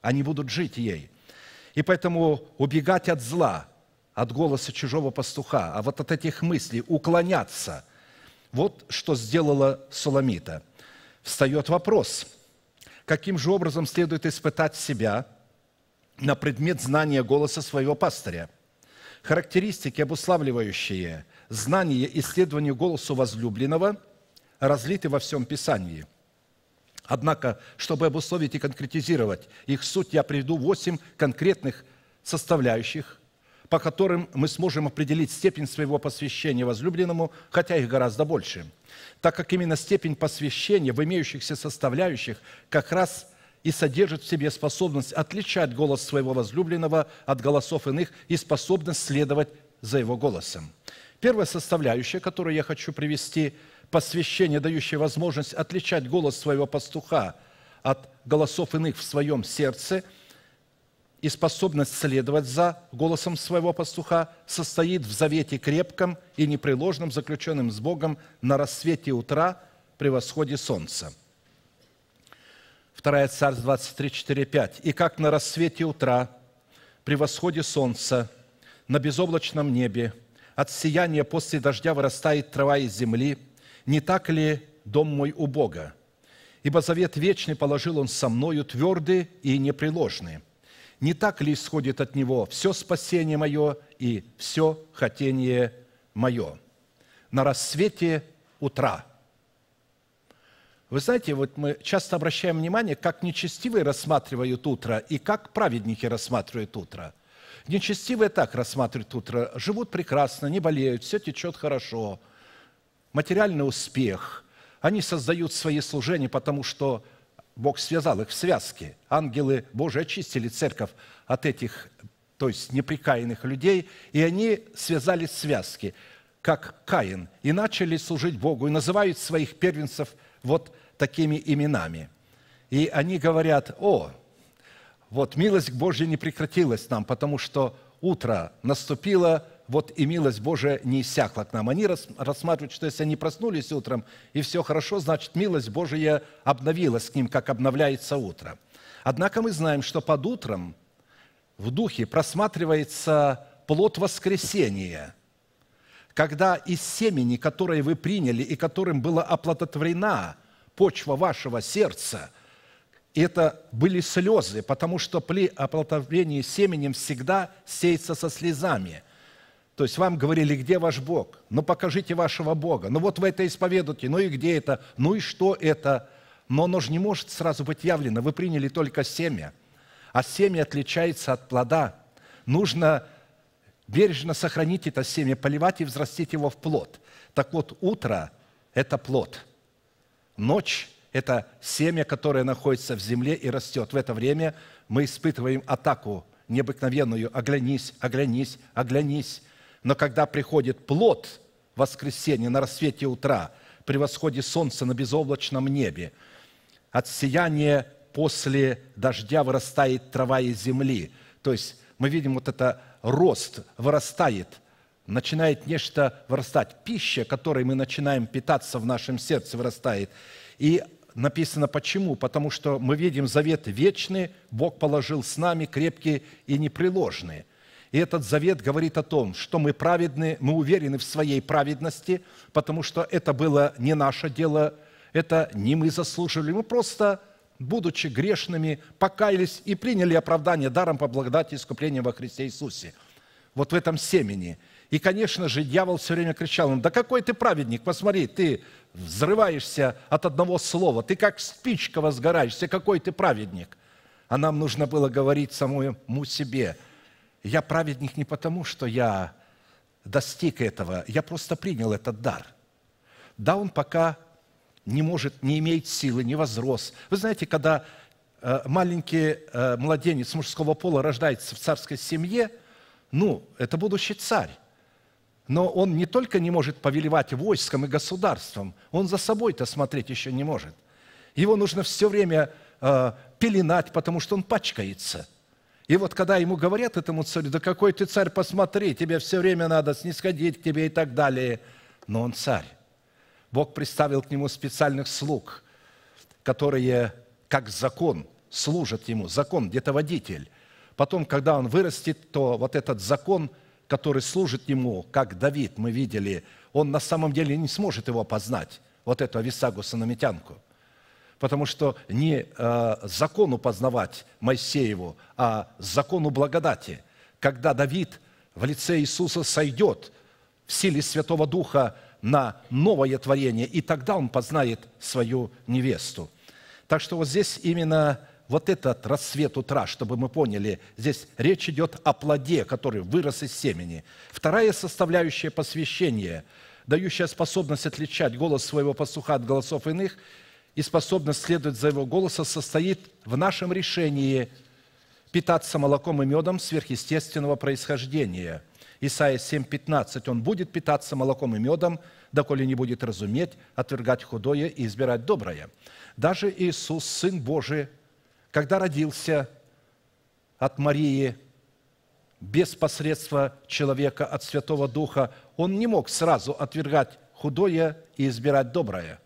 они будут жить ей. И поэтому убегать от зла, от голоса чужого пастуха, а вот от этих мыслей уклоняться, вот что сделала Соломита. Встает вопрос, каким же образом следует испытать себя на предмет знания голоса своего пастыря – характеристики, обуславливающие знание исследованию голосу возлюбленного разлиты во всем Писании. Однако, чтобы обусловить и конкретизировать их суть, я приведу восемь конкретных составляющих, по которым мы сможем определить степень своего посвящения возлюбленному, хотя их гораздо больше, так как именно степень посвящения в имеющихся составляющих как раз и содержит в себе способность отличать голос своего возлюбленного от голосов иных и способность следовать за его голосом – Первая составляющая, которую я хочу привести, посвящение, дающее возможность отличать голос своего пастуха от голосов иных в своем сердце и способность следовать за голосом своего пастуха состоит в завете крепком и непреложном, заключенном с Богом на рассвете утра при восходе солнца. 2 Царств 23, 4, 5. «И как на рассвете утра, при восходе солнца, на безоблачном небе – от сияния после дождя вырастает трава из земли. Не так ли дом мой у Бога? Ибо завет вечный положил он со мною, твердый и непреложный. Не так ли исходит от него все спасение мое и все хотение мое? На рассвете утра. Вы знаете, вот мы часто обращаем внимание, как нечестивые рассматривают утро и как праведники рассматривают утро – Нечестивые так рассматривают утро. Живут прекрасно, не болеют, все течет хорошо. Материальный успех. Они создают свои служения, потому что Бог связал их в связке. Ангелы Божии очистили церковь от этих, то есть неприкаянных людей, и они связали связки, как Каин, и начали служить Богу, и называют своих первенцев вот такими именами. И они говорят, о, вот милость Божья не прекратилась нам, потому что утро наступило, вот и милость Божия не иссякла к нам. Они рассматривают, что если они проснулись утром, и все хорошо, значит, милость Божия обновилась к ним, как обновляется утро. Однако мы знаем, что под утром в духе просматривается плод воскресения, когда из семени, которое вы приняли и которым была оплодотворена почва вашего сердца – это были слезы, потому что при оплодотворении семенем всегда сеется со слезами. То есть вам говорили, где ваш Бог? Ну покажите вашего Бога. Ну вот вы это исповедуете. Ну и где это? Ну и что это? Но оно же не может сразу быть явлено. Вы приняли только семя. А семя отличается от плода. Нужно бережно сохранить это семя, поливать и взрастить его в плод. Так вот, утро – это плод. Ночь это семя, которое находится в земле и растет. В это время мы испытываем атаку необыкновенную. Оглянись, оглянись, оглянись. Но когда приходит плод воскресенья на рассвете утра, при восходе солнца на безоблачном небе, от сияния после дождя вырастает трава из земли. То есть мы видим вот это рост вырастает, начинает нечто вырастать. Пища, которой мы начинаем питаться в нашем сердце, вырастает. И написано почему? Потому что мы видим завет вечный, Бог положил с нами крепкие и непреложные. И этот завет говорит о том, что мы праведны, мы уверены в своей праведности, потому что это было не наше дело, это не мы заслужили, мы просто, будучи грешными, покаялись и приняли оправдание даром по благодати искупления во Христе Иисусе. Вот в этом семени – и, конечно же, дьявол все время кричал ему: да какой ты праведник, посмотри, ты взрываешься от одного слова, ты как спичка возгораешься, какой ты праведник. А нам нужно было говорить самому себе, я праведник не потому, что я достиг этого, я просто принял этот дар. Да, он пока не может, не имеет силы, не возрос. Вы знаете, когда э, маленький э, младенец мужского пола рождается в царской семье, ну, это будущий царь. Но он не только не может повелевать войском и государством, он за собой-то смотреть еще не может. Его нужно все время э, пеленать, потому что он пачкается. И вот когда ему говорят этому царю, да какой ты царь, посмотри, тебе все время надо снисходить к тебе и так далее. Но он царь. Бог представил к нему специальных слуг, которые, как закон, служат ему. Закон – где-то водитель. Потом, когда он вырастет, то вот этот закон который служит ему, как Давид, мы видели, он на самом деле не сможет его познать, вот эту Ависагу Санамитянку. Потому что не э, закону познавать Моисееву, а закону благодати. Когда Давид в лице Иисуса сойдет в силе Святого Духа на новое творение, и тогда он познает свою невесту. Так что вот здесь именно вот этот рассвет утра, чтобы мы поняли, здесь речь идет о плоде, который вырос из семени. Вторая составляющая посвящения, дающая способность отличать голос своего пастуха от голосов иных и способность следовать за его голосом, состоит в нашем решении питаться молоком и медом сверхъестественного происхождения. Исайя 7,15. «Он будет питаться молоком и медом, доколе не будет разуметь, отвергать худое и избирать доброе». Даже Иисус, Сын Божий, когда родился от Марии без посредства человека от Святого Духа, он не мог сразу отвергать худое и избирать доброе.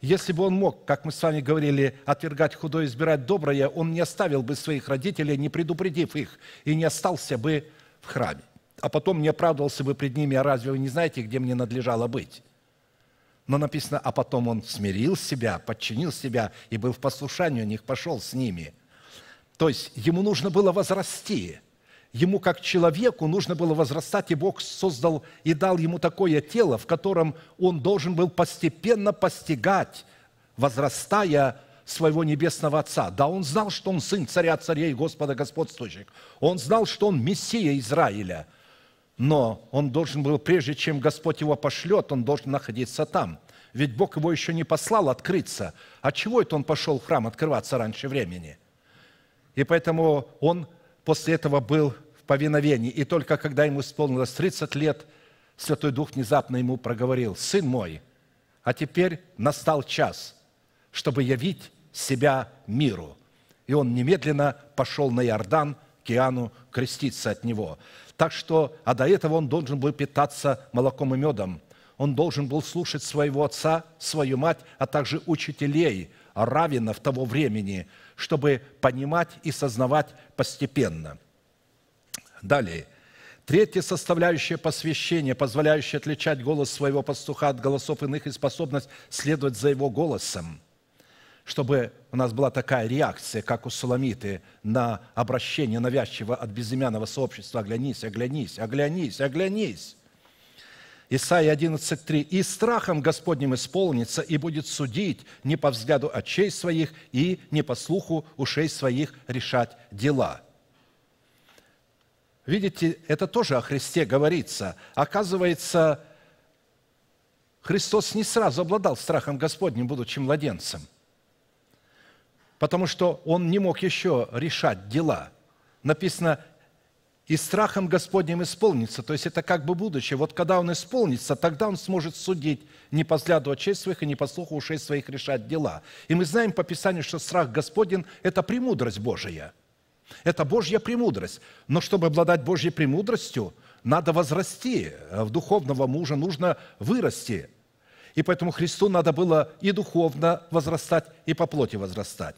Если бы он мог, как мы с вами говорили, отвергать худое и избирать доброе, он не оставил бы своих родителей, не предупредив их, и не остался бы в храме. А потом не оправдывался бы пред ними, а разве вы не знаете, где мне надлежало быть? Но написано, а потом он смирил себя, подчинил себя и был в послушании у них, пошел с ними. То есть ему нужно было возрасти. Ему как человеку нужно было возрастать, и Бог создал и дал ему такое тело, в котором он должен был постепенно постигать, возрастая своего небесного Отца. Да, он знал, что он сын царя царей, Господа господствующих. Он знал, что он Мессия Израиля – но он должен был, прежде чем Господь его пошлет, он должен находиться там. Ведь Бог его еще не послал открыться. А чего это он пошел в храм открываться раньше времени? И поэтому он после этого был в повиновении. И только когда ему исполнилось 30 лет, Святой Дух внезапно ему проговорил, «Сын мой, а теперь настал час, чтобы явить себя миру». И он немедленно пошел на Иордан к Иоанну креститься от него. Так что, а до этого он должен был питаться молоком и медом. Он должен был слушать своего отца, свою мать, а также учителей, равенов того времени, чтобы понимать и сознавать постепенно. Далее. Третья составляющая посвящения, позволяющая отличать голос своего пастуха от голосов иных и способность следовать за его голосом – чтобы у нас была такая реакция, как у Соломиты, на обращение навязчивого от безымянного сообщества «Оглянись, оглянись, оглянись, оглянись». Исайя 11.3. «И страхом Господним исполнится, и будет судить не по взгляду очей своих, и не по слуху ушей своих решать дела». Видите, это тоже о Христе говорится. Оказывается, Христос не сразу обладал страхом Господним, будучи младенцем – потому что он не мог еще решать дела. Написано, и страхом Господним исполнится. То есть это как бы будущее. Вот когда он исполнится, тогда он сможет судить не по взгляду очей своих и не по слуху ушей своих решать дела. И мы знаем по Писанию, что страх Господень – это премудрость Божия. Это Божья премудрость. Но чтобы обладать Божьей премудростью, надо возрасти э, в духовного мужа, нужно вырасти. И поэтому Христу надо было и духовно возрастать, и по плоти возрастать.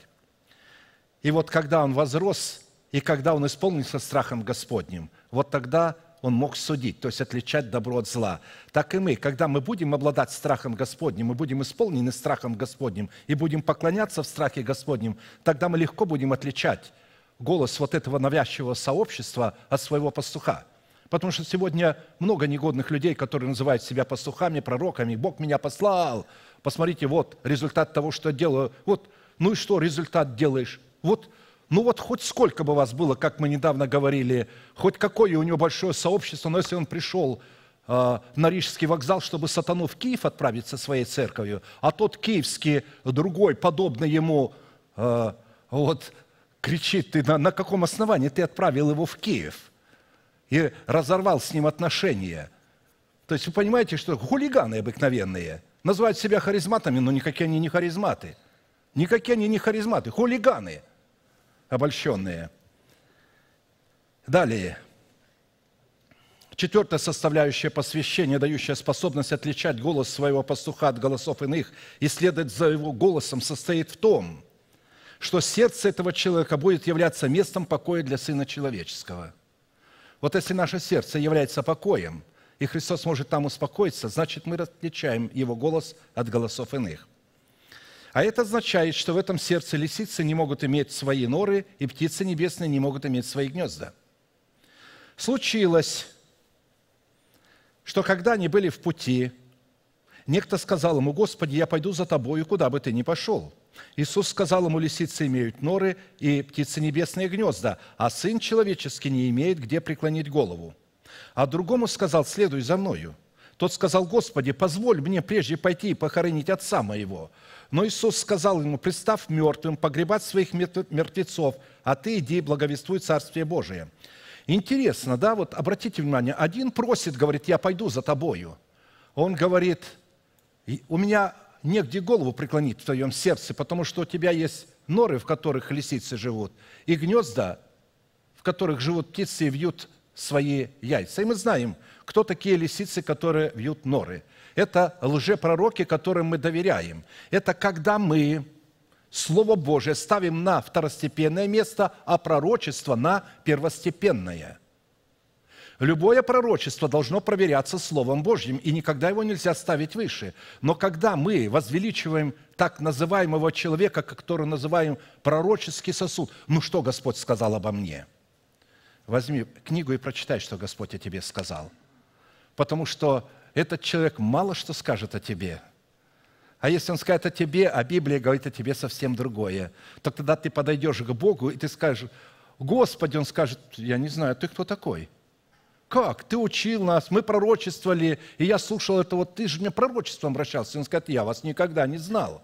И вот когда он возрос, и когда он исполнился страхом Господним, вот тогда он мог судить, то есть отличать добро от зла. Так и мы, когда мы будем обладать страхом Господним, мы будем исполнены страхом Господним и будем поклоняться в страхе Господнем, тогда мы легко будем отличать голос вот этого навязчивого сообщества от своего пастуха. Потому что сегодня много негодных людей, которые называют себя пастухами, пророками. Бог меня послал. Посмотрите, вот результат того, что я делаю. Вот, ну и что результат делаешь? вот, ну вот хоть сколько бы вас было, как мы недавно говорили, хоть какое у него большое сообщество, но если он пришел э, на Рижский вокзал, чтобы сатану в Киев отправить со своей церковью, а тот киевский, другой, подобный ему, э, вот кричит, ты на, на каком основании ты отправил его в Киев и разорвал с ним отношения. То есть вы понимаете, что хулиганы обыкновенные называют себя харизматами, но никакие они не харизматы. Никакие они не харизматы, хулиганы – обольщенные. Далее. Четвертая составляющая посвящения, дающая способность отличать голос своего пастуха от голосов иных и следовать за его голосом, состоит в том, что сердце этого человека будет являться местом покоя для Сына Человеческого. Вот если наше сердце является покоем, и Христос может там успокоиться, значит, мы отличаем его голос от голосов иных. А это означает, что в этом сердце лисицы не могут иметь свои норы, и птицы небесные не могут иметь свои гнезда. Случилось, что когда они были в пути, некто сказал ему, «Господи, я пойду за тобою, куда бы ты ни пошел». Иисус сказал ему, лисицы имеют норы и птицы небесные гнезда, а Сын Человеческий не имеет, где преклонить голову. А другому сказал, следуй за мною. Тот сказал, Господи, позволь мне прежде пойти и похоронить отца моего. Но Иисус сказал ему, Представ мертвым, погребать своих мертвецов, а ты иди и благовествуй Царствие Божие. Интересно, да, вот обратите внимание, один просит, говорит, я пойду за тобою. Он говорит, у меня негде голову преклонить в твоем сердце, потому что у тебя есть норы, в которых лисицы живут, и гнезда, в которых живут птицы и вьют свои яйца. И мы знаем, кто такие лисицы, которые вьют норы? Это лжепророки, которым мы доверяем. Это когда мы Слово Божие ставим на второстепенное место, а пророчество на первостепенное. Любое пророчество должно проверяться Словом Божьим, и никогда его нельзя ставить выше. Но когда мы возвеличиваем так называемого человека, который называем пророческий сосуд, ну что Господь сказал обо мне? Возьми книгу и прочитай, что Господь о тебе сказал – потому что этот человек мало что скажет о тебе. А если он скажет о тебе, а Библия говорит о тебе совсем другое, то тогда ты подойдешь к Богу, и ты скажешь, Господи, он скажет, я не знаю, ты кто такой? Как? Ты учил нас, мы пророчествовали, и я слушал это, вот ты же мне пророчеством обращался. И он скажет, я вас никогда не знал.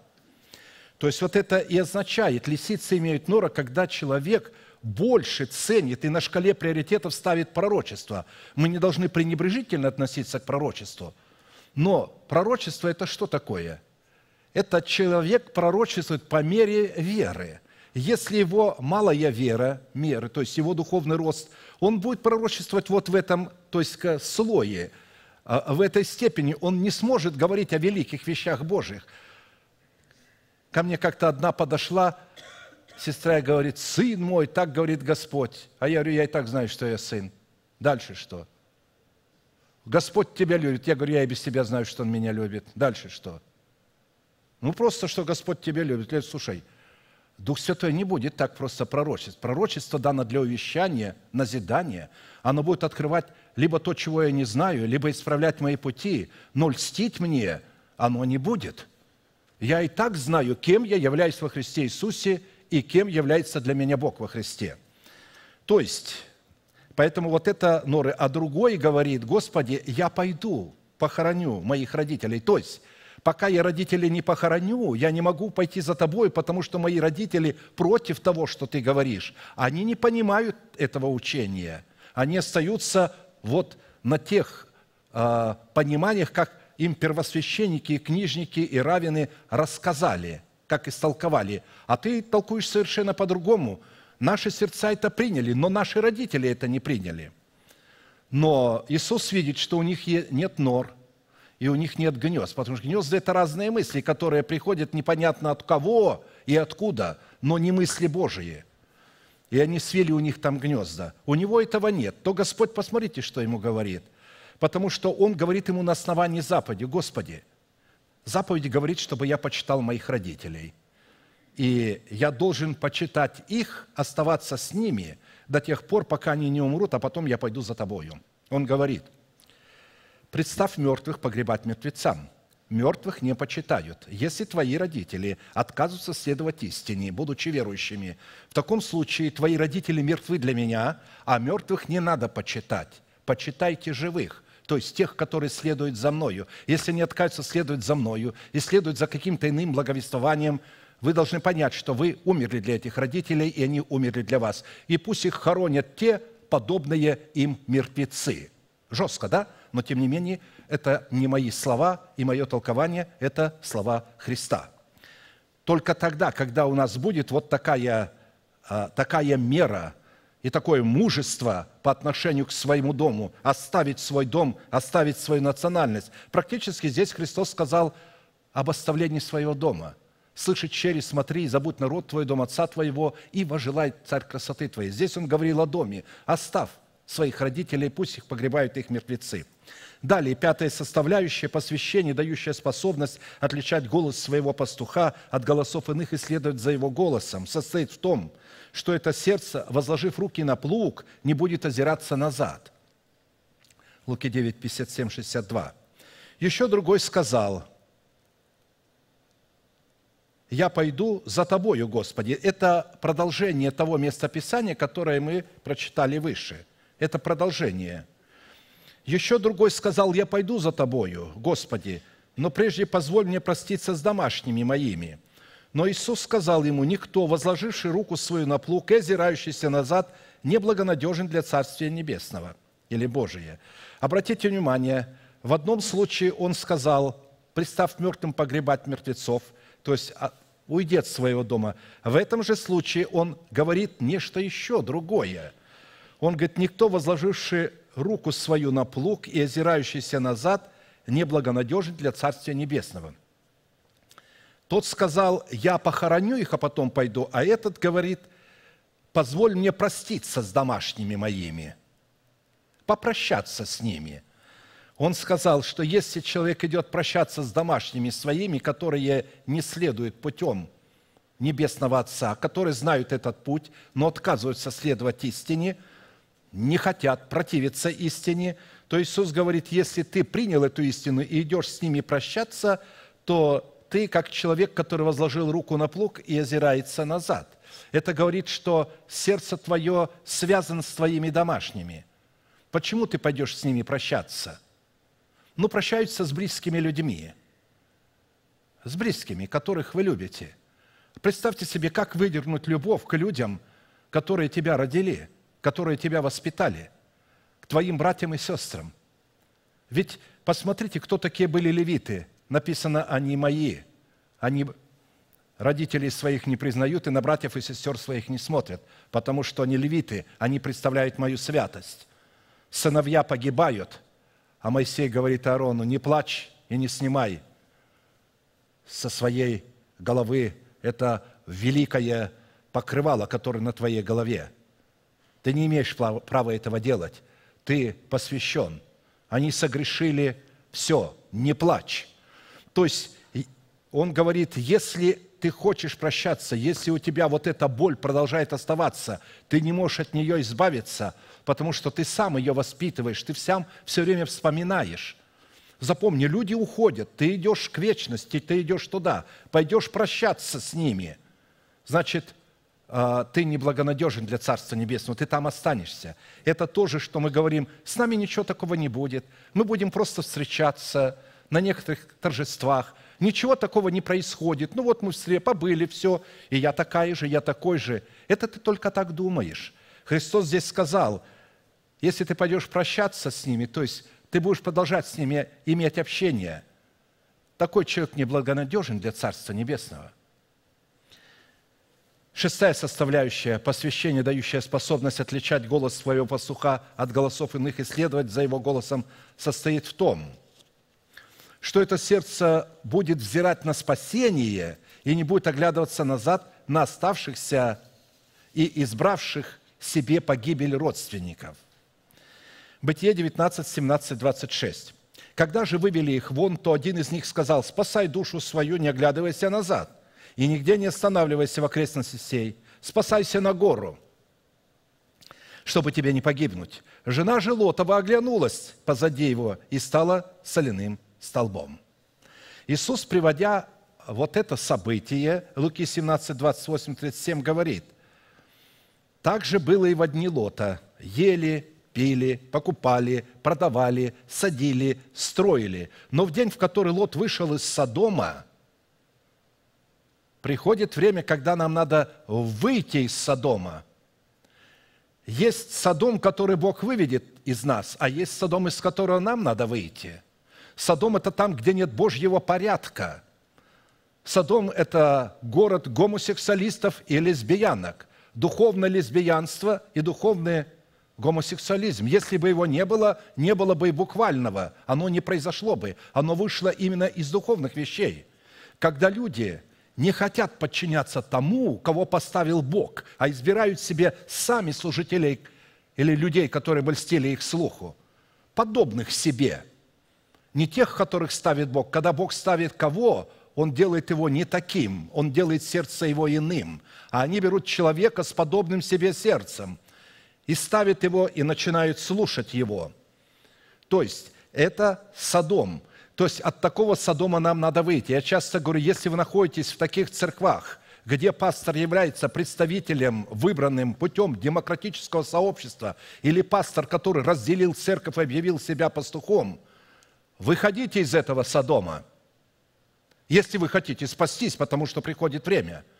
То есть вот это и означает, лисицы имеют нора, когда человек – больше ценит и на шкале приоритетов ставит пророчество. Мы не должны пренебрежительно относиться к пророчеству. Но пророчество – это что такое? Это человек пророчествует по мере веры. Если его малая вера, меры, то есть его духовный рост, он будет пророчествовать вот в этом то есть слое, а, в этой степени. Он не сможет говорить о великих вещах Божьих. Ко мне как-то одна подошла сестра говорит, сын мой, так говорит Господь. А я говорю, я и так знаю, что я сын. Дальше что? Господь тебя любит. Я говорю, я и без тебя знаю, что Он меня любит. Дальше что? Ну, просто, что Господь тебя любит. говорю, слушай, Дух Святой не будет так просто пророчить. Пророчество дано для увещания, назидания. Оно будет открывать либо то, чего я не знаю, либо исправлять мои пути, но льстить мне оно не будет. Я и так знаю, кем я являюсь во Христе Иисусе и кем является для меня Бог во Христе. То есть, поэтому вот это норы. А другой говорит, Господи, я пойду, похороню моих родителей. То есть, пока я родителей не похороню, я не могу пойти за тобой, потому что мои родители против того, что ты говоришь. Они не понимают этого учения. Они остаются вот на тех э, пониманиях, как им первосвященники, и книжники и равины рассказали – как истолковали. А ты толкуешь совершенно по-другому. Наши сердца это приняли, но наши родители это не приняли. Но Иисус видит, что у них нет нор, и у них нет гнезд, потому что гнезда – это разные мысли, которые приходят непонятно от кого и откуда, но не мысли Божии. И они свели у них там гнезда. У него этого нет. То Господь, посмотрите, что ему говорит. Потому что он говорит ему на основании Западе, «Господи, Заповедь говорит, чтобы я почитал моих родителей. И я должен почитать их, оставаться с ними до тех пор, пока они не умрут, а потом я пойду за тобою. Он говорит, представь мертвых погребать мертвецам, мертвых не почитают. Если твои родители отказываются следовать истине, будучи верующими, в таком случае твои родители мертвы для меня, а мертвых не надо почитать. Почитайте живых, то есть тех, которые следуют за мною. Если они откажутся следовать за мною и следуют за каким-то иным благовествованием, вы должны понять, что вы умерли для этих родителей, и они умерли для вас. И пусть их хоронят те, подобные им мертвецы. Жестко, да? Но, тем не менее, это не мои слова и мое толкование, это слова Христа. Только тогда, когда у нас будет вот такая, а, такая мера – и такое мужество по отношению к своему дому, оставить свой дом, оставить свою национальность. Практически здесь Христос сказал об оставлении своего дома. «Слыши, через, смотри, забудь народ твой, дом отца твоего, и вожелай царь красоты твоей». Здесь он говорил о доме. «Остав своих родителей, пусть их погребают их мертвецы». Далее, пятая составляющая – посвящение, дающая способность отличать голос своего пастуха от голосов иных и следовать за его голосом, состоит в том, что это сердце, возложив руки на плуг, не будет озираться назад. Луки 9, 57, 62. Еще другой сказал, «Я пойду за Тобою, Господи». Это продолжение того местописания, которое мы прочитали выше. Это продолжение – еще другой сказал, я пойду за тобою, Господи, но прежде позволь мне проститься с домашними моими. Но Иисус сказал ему, никто, возложивший руку свою на плуг и озирающийся назад, неблагонадежен для Царствия Небесного или Божия. Обратите внимание, в одном случае он сказал, пристав мертвым погребать мертвецов, то есть а, уйдет с своего дома. В этом же случае он говорит нечто еще другое. Он говорит, никто, возложивший руку свою на плуг и озирающийся назад неблагонадежен для Царствия Небесного». Тот сказал, я похороню их, а потом пойду, а этот говорит, позволь мне проститься с домашними моими, попрощаться с ними. Он сказал, что если человек идет прощаться с домашними своими, которые не следуют путем Небесного Отца, которые знают этот путь, но отказываются следовать истине – не хотят противиться истине. То Иисус говорит, если ты принял эту истину и идешь с ними прощаться, то ты как человек, который возложил руку на плуг и озирается назад. Это говорит, что сердце твое связано с твоими домашними. Почему ты пойдешь с ними прощаться? Ну, прощаются с близкими людьми, с близкими, которых вы любите. Представьте себе, как выдернуть любовь к людям, которые тебя родили – которые тебя воспитали, к твоим братьям и сестрам. Ведь посмотрите, кто такие были левиты. Написано, они мои. Они родителей своих не признают и на братьев и сестер своих не смотрят, потому что они левиты, они представляют мою святость. Сыновья погибают, а Моисей говорит Аарону, не плачь и не снимай со своей головы это великое покрывало, которое на твоей голове – ты не имеешь права этого делать. Ты посвящен. Они согрешили все, не плачь. То есть он говорит, если ты хочешь прощаться, если у тебя вот эта боль продолжает оставаться, ты не можешь от нее избавиться, потому что ты сам ее воспитываешь, ты сам все время вспоминаешь. Запомни, люди уходят, ты идешь к вечности, ты идешь туда, пойдешь прощаться с ними. Значит, «А, ты неблагонадежен для Царства Небесного, ты там останешься. Это то же, что мы говорим, с нами ничего такого не будет, мы будем просто встречаться на некоторых торжествах, ничего такого не происходит, ну вот мы все побыли, все, и я такая же, я такой же. Это ты только так думаешь. Христос здесь сказал, если ты пойдешь прощаться с ними, то есть ты будешь продолжать с ними иметь общение, такой человек неблагонадежен для Царства Небесного – Шестая составляющая – посвящение, дающая способность отличать голос своего пастуха от голосов иных и следовать за его голосом, состоит в том, что это сердце будет взирать на спасение и не будет оглядываться назад на оставшихся и избравших себе погибель родственников. Бытие 19, 17, 26. «Когда же вывели их вон, то один из них сказал, «Спасай душу свою, не оглядывайся назад» и нигде не останавливайся в окрестности сей, спасайся на гору, чтобы тебе не погибнуть. Жена же Лотова оглянулась позади его и стала соляным столбом». Иисус, приводя вот это событие, Луки 17, 28, 37 говорит, «Так же было и в одни Лота, ели, пили, покупали, продавали, садили, строили. Но в день, в который Лот вышел из Содома, Приходит время, когда нам надо выйти из Содома. Есть Содом, который Бог выведет из нас, а есть Содом, из которого нам надо выйти. Содом – это там, где нет Божьего порядка. Содом – это город гомосексуалистов и лесбиянок. Духовное лесбиянство и духовный гомосексуализм. Если бы его не было, не было бы и буквального. Оно не произошло бы. Оно вышло именно из духовных вещей. Когда люди – не хотят подчиняться тому, кого поставил Бог, а избирают себе сами служителей или людей, которые бы льстили их слуху, подобных себе, не тех, которых ставит Бог. Когда Бог ставит кого, он делает его не таким, он делает сердце его иным. А они берут человека с подобным себе сердцем и ставят его и начинают слушать его. То есть это Содом – то есть от такого Содома нам надо выйти. Я часто говорю, если вы находитесь в таких церквах, где пастор является представителем, выбранным путем демократического сообщества, или пастор, который разделил церковь и объявил себя пастухом, выходите из этого Содома, если вы хотите спастись, потому что приходит время –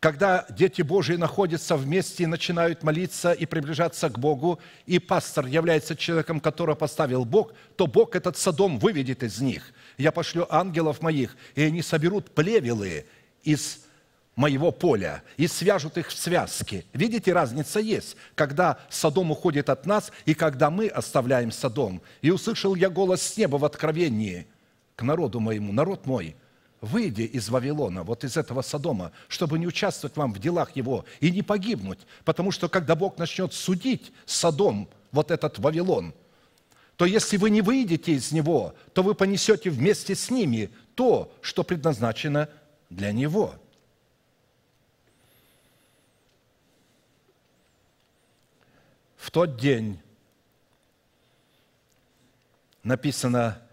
когда дети Божии находятся вместе и начинают молиться и приближаться к Богу, и пастор является человеком, которого поставил Бог, то Бог этот Садом выведет из них. Я пошлю ангелов моих, и они соберут плевелы из моего поля и свяжут их в связки. Видите, разница есть, когда Садом уходит от нас и когда мы оставляем Садом. И услышал я голос с неба в откровении к народу моему, народ мой, выйди из Вавилона, вот из этого Содома, чтобы не участвовать вам в делах его и не погибнуть, потому что когда Бог начнет судить Содом, вот этот Вавилон, то если вы не выйдете из него, то вы понесете вместе с ними то, что предназначено для него. В тот день написано –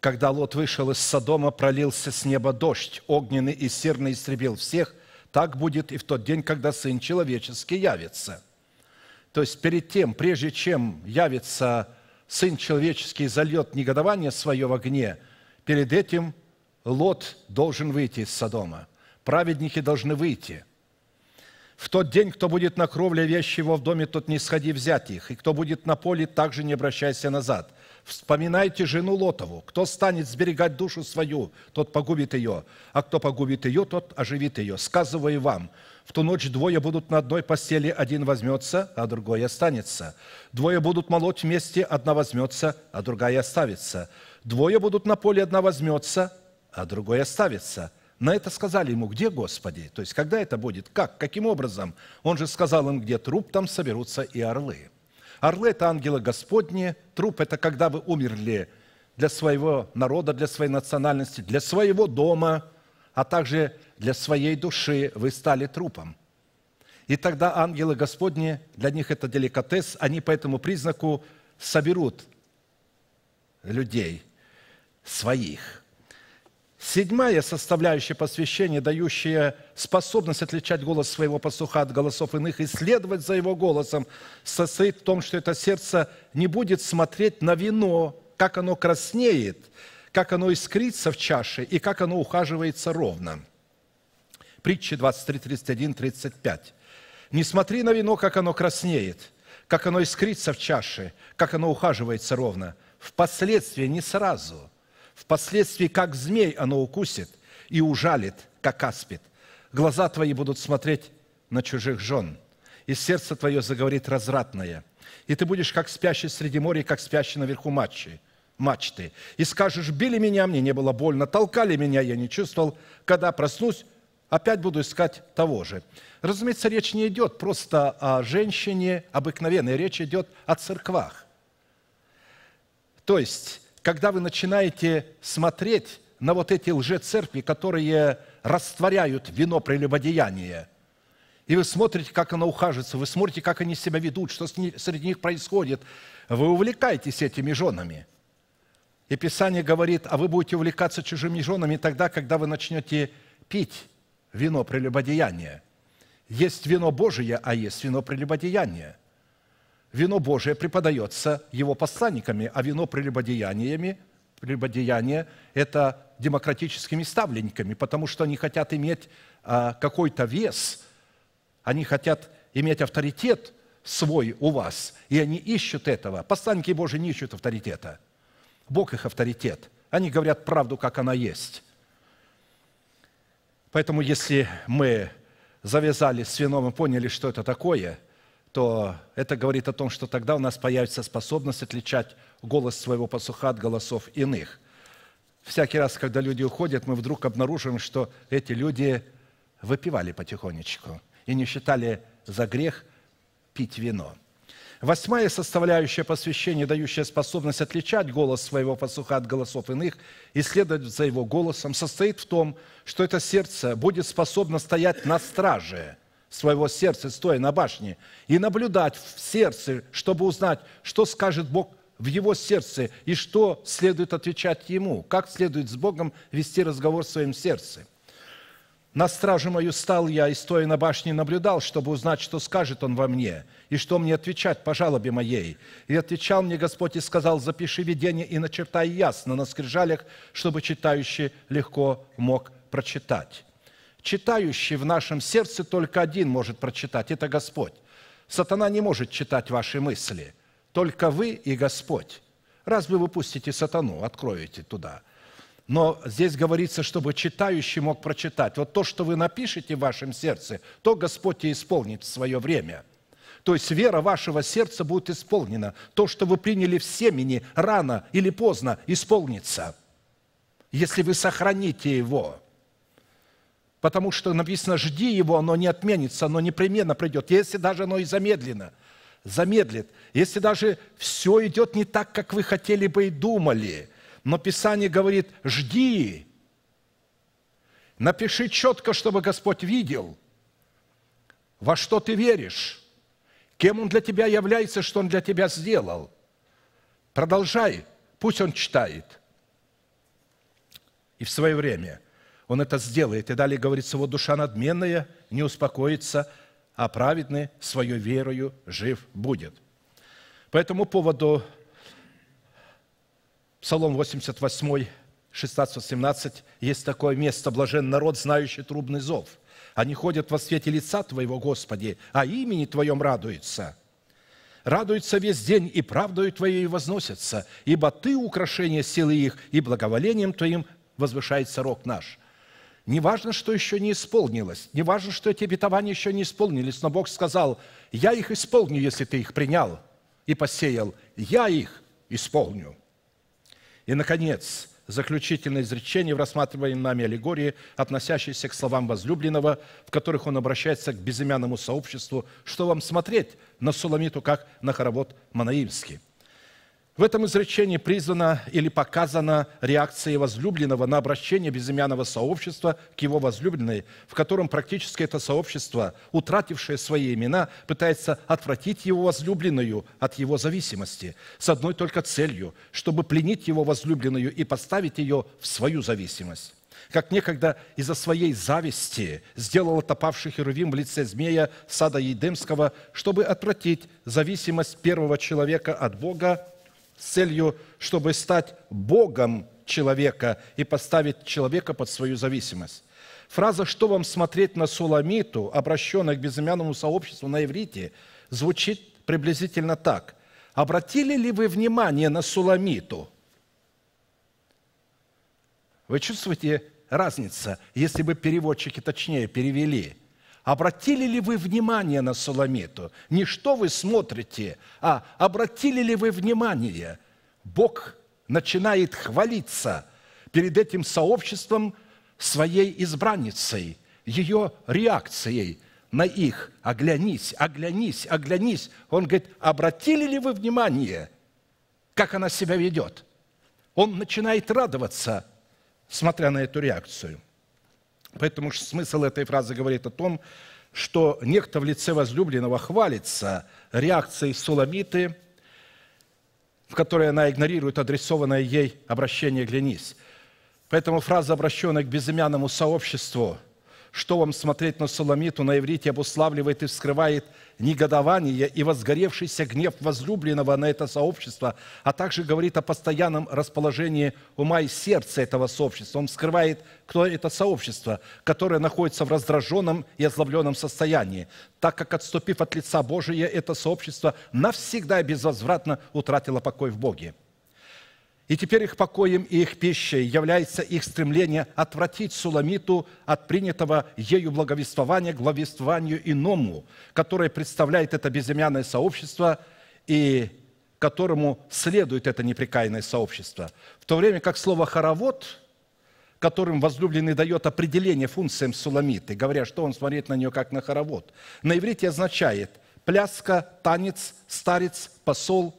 когда Лот вышел из Содома, пролился с неба дождь, огненный и серный истребил всех, так будет и в тот день, когда Сын Человеческий явится». То есть перед тем, прежде чем явится Сын Человеческий и зальет негодование свое в огне, перед этим Лот должен выйти из Содома. Праведники должны выйти. В тот день, кто будет на кровле вещи его в доме, тот не сходи взять их, и кто будет на поле, также не обращайся назад. Вспоминайте жену Лотову. Кто станет сберегать душу свою, тот погубит ее, а кто погубит ее, тот оживит ее. Сказываю вам, в ту ночь двое будут на одной постели, один возьмется, а другой останется. Двое будут молоть вместе, одна возьмется, а другая оставится. Двое будут на поле, одна возьмется, а другой оставится. На это сказали ему, где Господи? То есть, когда это будет? Как? Каким образом? Он же сказал им, где труп, там соберутся и орлы. Орлы – это ангелы Господни, труп – это когда вы умерли для своего народа, для своей национальности, для своего дома, а также для своей души вы стали трупом. И тогда ангелы Господни, для них это деликатес, они по этому признаку соберут людей своих – Седьмая составляющая посвящения, дающая способность отличать голос своего пастуха от голосов иных и следовать за его голосом, состоит в том, что это сердце не будет смотреть на вино, как оно краснеет, как оно искрится в чаше и как оно ухаживается ровно. Притчи 23, 31, 35. «Не смотри на вино, как оно краснеет, как оно искрится в чаше, как оно ухаживается ровно. Впоследствии, не сразу – Впоследствии, как змей, оно укусит и ужалит, как аспид. Глаза твои будут смотреть на чужих жен, и сердце твое заговорит развратное. И ты будешь, как спящий среди моря, как спящий наверху матчи, мачты. И скажешь, били меня, мне не было больно, толкали меня, я не чувствовал. Когда проснусь, опять буду искать того же. Разумеется, речь не идет просто о женщине обыкновенной, речь идет о церквах. То есть когда вы начинаете смотреть на вот эти лжецеркви, которые растворяют вино прелюбодеяния, и вы смотрите, как оно ухаживается, вы смотрите, как они себя ведут, что среди них происходит, вы увлекаетесь этими женами. И Писание говорит, а вы будете увлекаться чужими женами тогда, когда вы начнете пить вино прелюбодеяния. Есть вино Божие, а есть вино прелюбодеяния вино Божие преподается его посланниками, а вино прелюбодеяниями, прелюбодеяние – это демократическими ставленниками, потому что они хотят иметь а, какой-то вес, они хотят иметь авторитет свой у вас, и они ищут этого. Посланники Божии не ищут авторитета. Бог их авторитет. Они говорят правду, как она есть. Поэтому если мы завязали с вином и поняли, что это такое – то это говорит о том, что тогда у нас появится способность отличать голос своего пасуха от голосов иных. Всякий раз, когда люди уходят, мы вдруг обнаружим, что эти люди выпивали потихонечку и не считали за грех пить вино. Восьмая составляющая посвящения, дающая способность отличать голос своего пасуха от голосов иных и следовать за его голосом, состоит в том, что это сердце будет способно стоять на страже – своего сердца, стоя на башне, и наблюдать в сердце, чтобы узнать, что скажет Бог в его сердце и что следует отвечать ему, как следует с Богом вести разговор в своем сердце. На стражу мою стал я и, стоя на башне, наблюдал, чтобы узнать, что скажет он во мне, и что мне отвечать по жалобе моей. И отвечал мне Господь и сказал, запиши видение и начертай ясно на скрижалях, чтобы читающий легко мог прочитать. Читающий в нашем сердце только один может прочитать – это Господь. Сатана не может читать ваши мысли, только вы и Господь. Раз вы выпустите сатану, откроете туда. Но здесь говорится, чтобы читающий мог прочитать. Вот то, что вы напишете в вашем сердце, то Господь и исполнит в свое время – то есть вера вашего сердца будет исполнена. То, что вы приняли в семени, рано или поздно исполнится, если вы сохраните его. Потому что написано, жди его, оно не отменится, оно непременно придет. Если даже оно и замедлено, замедлит. Если даже все идет не так, как вы хотели бы и думали. Но Писание говорит, жди. Напиши четко, чтобы Господь видел, во что ты веришь, кем Он для тебя является, что Он для тебя сделал. Продолжай, пусть Он читает. И в свое время – он это сделает. И далее говорится, вот душа надменная не успокоится, а праведный свою верою жив будет. По этому поводу Псалом 88, 16-17, есть такое место, блажен народ, знающий трубный зов. Они ходят во свете лица Твоего, Господи, а имени Твоем радуются. Радуются весь день и правдою Твоей возносятся, ибо Ты – украшение силы их, и благоволением Твоим возвышается рог наш. Не важно, что еще не исполнилось, не важно, что эти обетования еще не исполнились, но Бог сказал, я их исполню, если ты их принял и посеял, я их исполню. И, наконец, заключительное изречение в рассматриваемой нами аллегории, относящейся к словам возлюбленного, в которых он обращается к безымянному сообществу, что вам смотреть на Суламиту, как на хоровод Манаимский. В этом изречении призвана или показана реакция возлюбленного на обращение безымянного сообщества к его возлюбленной, в котором практически это сообщество, утратившее свои имена, пытается отвратить его возлюбленную от его зависимости с одной только целью, чтобы пленить его возлюбленную и поставить ее в свою зависимость как некогда из-за своей зависти сделал отопавший Херувим в лице змея сада Едемского, чтобы отвратить зависимость первого человека от Бога с целью, чтобы стать Богом человека и поставить человека под свою зависимость. Фраза «что вам смотреть на Суламиту», обращенная к безымянному сообществу на иврите, звучит приблизительно так. Обратили ли вы внимание на Суламиту? Вы чувствуете разницу, если бы переводчики точнее перевели – Обратили ли вы внимание на Соломиту? Не что вы смотрите, а обратили ли вы внимание? Бог начинает хвалиться перед этим сообществом своей избранницей, ее реакцией на их «оглянись, оглянись, оглянись». Он говорит, обратили ли вы внимание, как она себя ведет? Он начинает радоваться, смотря на эту реакцию – Поэтому смысл этой фразы говорит о том, что некто в лице возлюбленного хвалится реакцией Суламиты, в которой она игнорирует адресованное ей обращение «Глянись». Поэтому фраза, обращенная к безымянному сообществу, что вам смотреть на Соломиту, на иврите обуславливает и вскрывает негодование и возгоревшийся гнев возлюбленного на это сообщество, а также говорит о постоянном расположении ума и сердца этого сообщества. Он вскрывает, кто это сообщество, которое находится в раздраженном и озлобленном состоянии, так как, отступив от лица Божия, это сообщество навсегда и безвозвратно утратило покой в Боге. И теперь их покоем и их пищей является их стремление отвратить Суламиту от принятого ею благовествования к иному, которое представляет это безымянное сообщество и которому следует это непрекаянное сообщество. В то время как слово «хоровод», которым возлюбленный дает определение функциям Суламиты, говоря, что он смотрит на нее как на хоровод, на иврите означает «пляска», «танец», «старец», «посол»,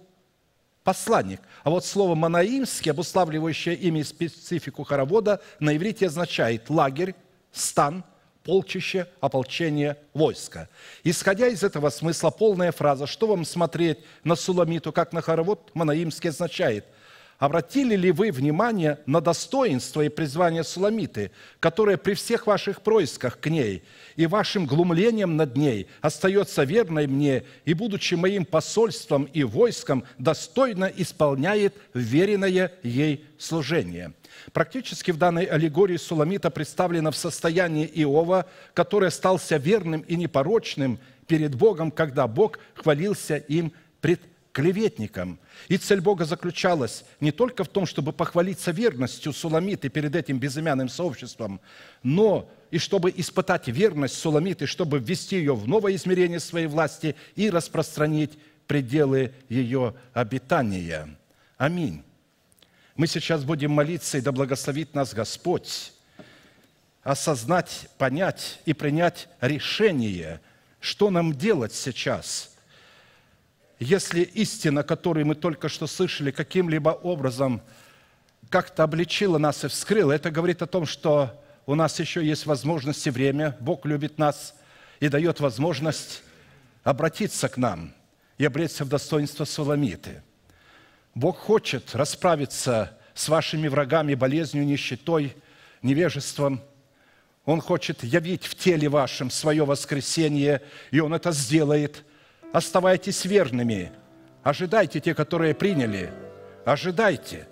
посланник. А вот слово «манаимский», обуславливающее имя и специфику хоровода, на иврите означает «лагерь», «стан», полчище, ополчение, войско. Исходя из этого смысла, полная фраза «Что вам смотреть на Суламиту, как на хоровод?» Манаимский означает – Обратили ли вы внимание на достоинство и призвание Суламиты, которое при всех ваших происках к ней и вашим глумлением над ней остается верной мне и, будучи моим посольством и войском, достойно исполняет веренное ей служение?» Практически в данной аллегории Суламита представлена в состоянии Иова, который остался верным и непорочным перед Богом, когда Бог хвалился им пред клеветником. И цель Бога заключалась не только в том, чтобы похвалиться верностью Суламиты перед этим безымянным сообществом, но и чтобы испытать верность Суламиты, чтобы ввести ее в новое измерение своей власти и распространить пределы ее обитания. Аминь. Мы сейчас будем молиться, и да благословит нас Господь осознать, понять и принять решение, что нам делать сейчас – если истина, которую мы только что слышали, каким-либо образом как-то обличила нас и вскрыла, это говорит о том, что у нас еще есть возможность и время. Бог любит нас и дает возможность обратиться к нам и обречься в достоинство Соломиты. Бог хочет расправиться с вашими врагами, болезнью, нищетой, невежеством. Он хочет явить в теле вашем свое воскресение, и Он это сделает – оставайтесь верными, ожидайте те, которые приняли, ожидайте,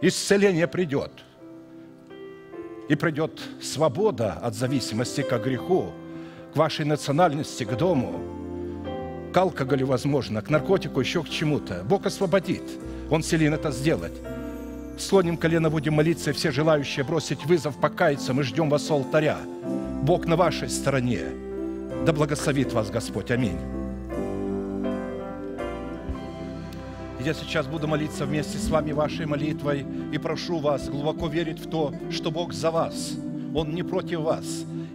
исцеление придет. И придет свобода от зависимости к греху, к вашей национальности, к дому, к алкоголю, возможно, к наркотику, еще к чему-то. Бог освободит. Он силен это сделать. Слоним колено, будем молиться, и все желающие бросить вызов, покаяться, мы ждем вас у алтаря. Бог на вашей стороне. Да благословит вас Господь. Аминь. Я сейчас буду молиться вместе с вами вашей молитвой и прошу вас глубоко верить в то, что Бог за вас, Он не против вас.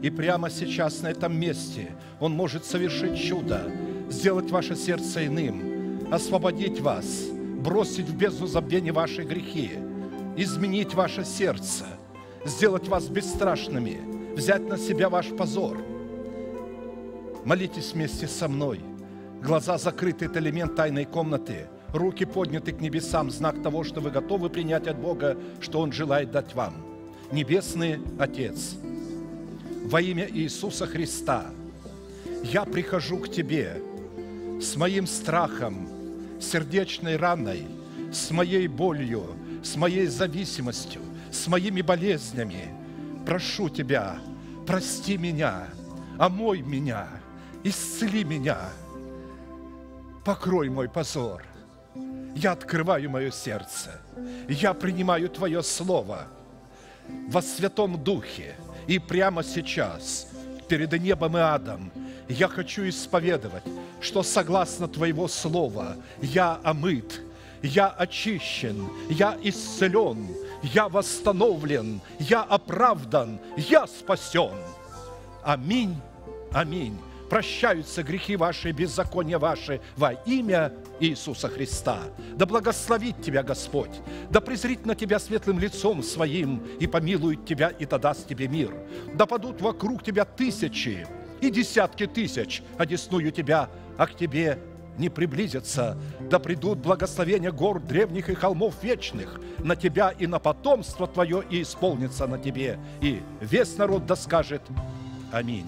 И прямо сейчас на этом месте Он может совершить чудо, сделать ваше сердце иным, освободить вас, бросить в бездну забвения ваши грехи, изменить ваше сердце, сделать вас бесстрашными, взять на себя ваш позор. Молитесь вместе со мной. Глаза закрыты, это элемент тайной комнаты – руки подняты к небесам, знак того, что вы готовы принять от Бога, что Он желает дать вам. Небесный Отец, во имя Иисуса Христа, я прихожу к Тебе с моим страхом, сердечной раной, с моей болью, с моей зависимостью, с моими болезнями. Прошу Тебя, прости меня, омой меня, исцели меня, покрой мой позор, я открываю мое сердце. Я принимаю Твое Слово во Святом Духе. И прямо сейчас, перед небом и адом, я хочу исповедовать, что согласно Твоего Слова я омыт, я очищен, я исцелен, я восстановлен, я оправдан, я спасен. Аминь, аминь прощаются грехи ваши, беззакония ваши во имя Иисуса Христа. Да благословит тебя Господь, да презрит на тебя светлым лицом своим и помилует тебя и да даст тебе мир. Да падут вокруг тебя тысячи и десятки тысяч, одесную тебя, а к тебе не приблизятся, да придут благословения гор древних и холмов вечных на тебя и на потомство твое, и исполнится на тебе. И весь народ да скажет Аминь.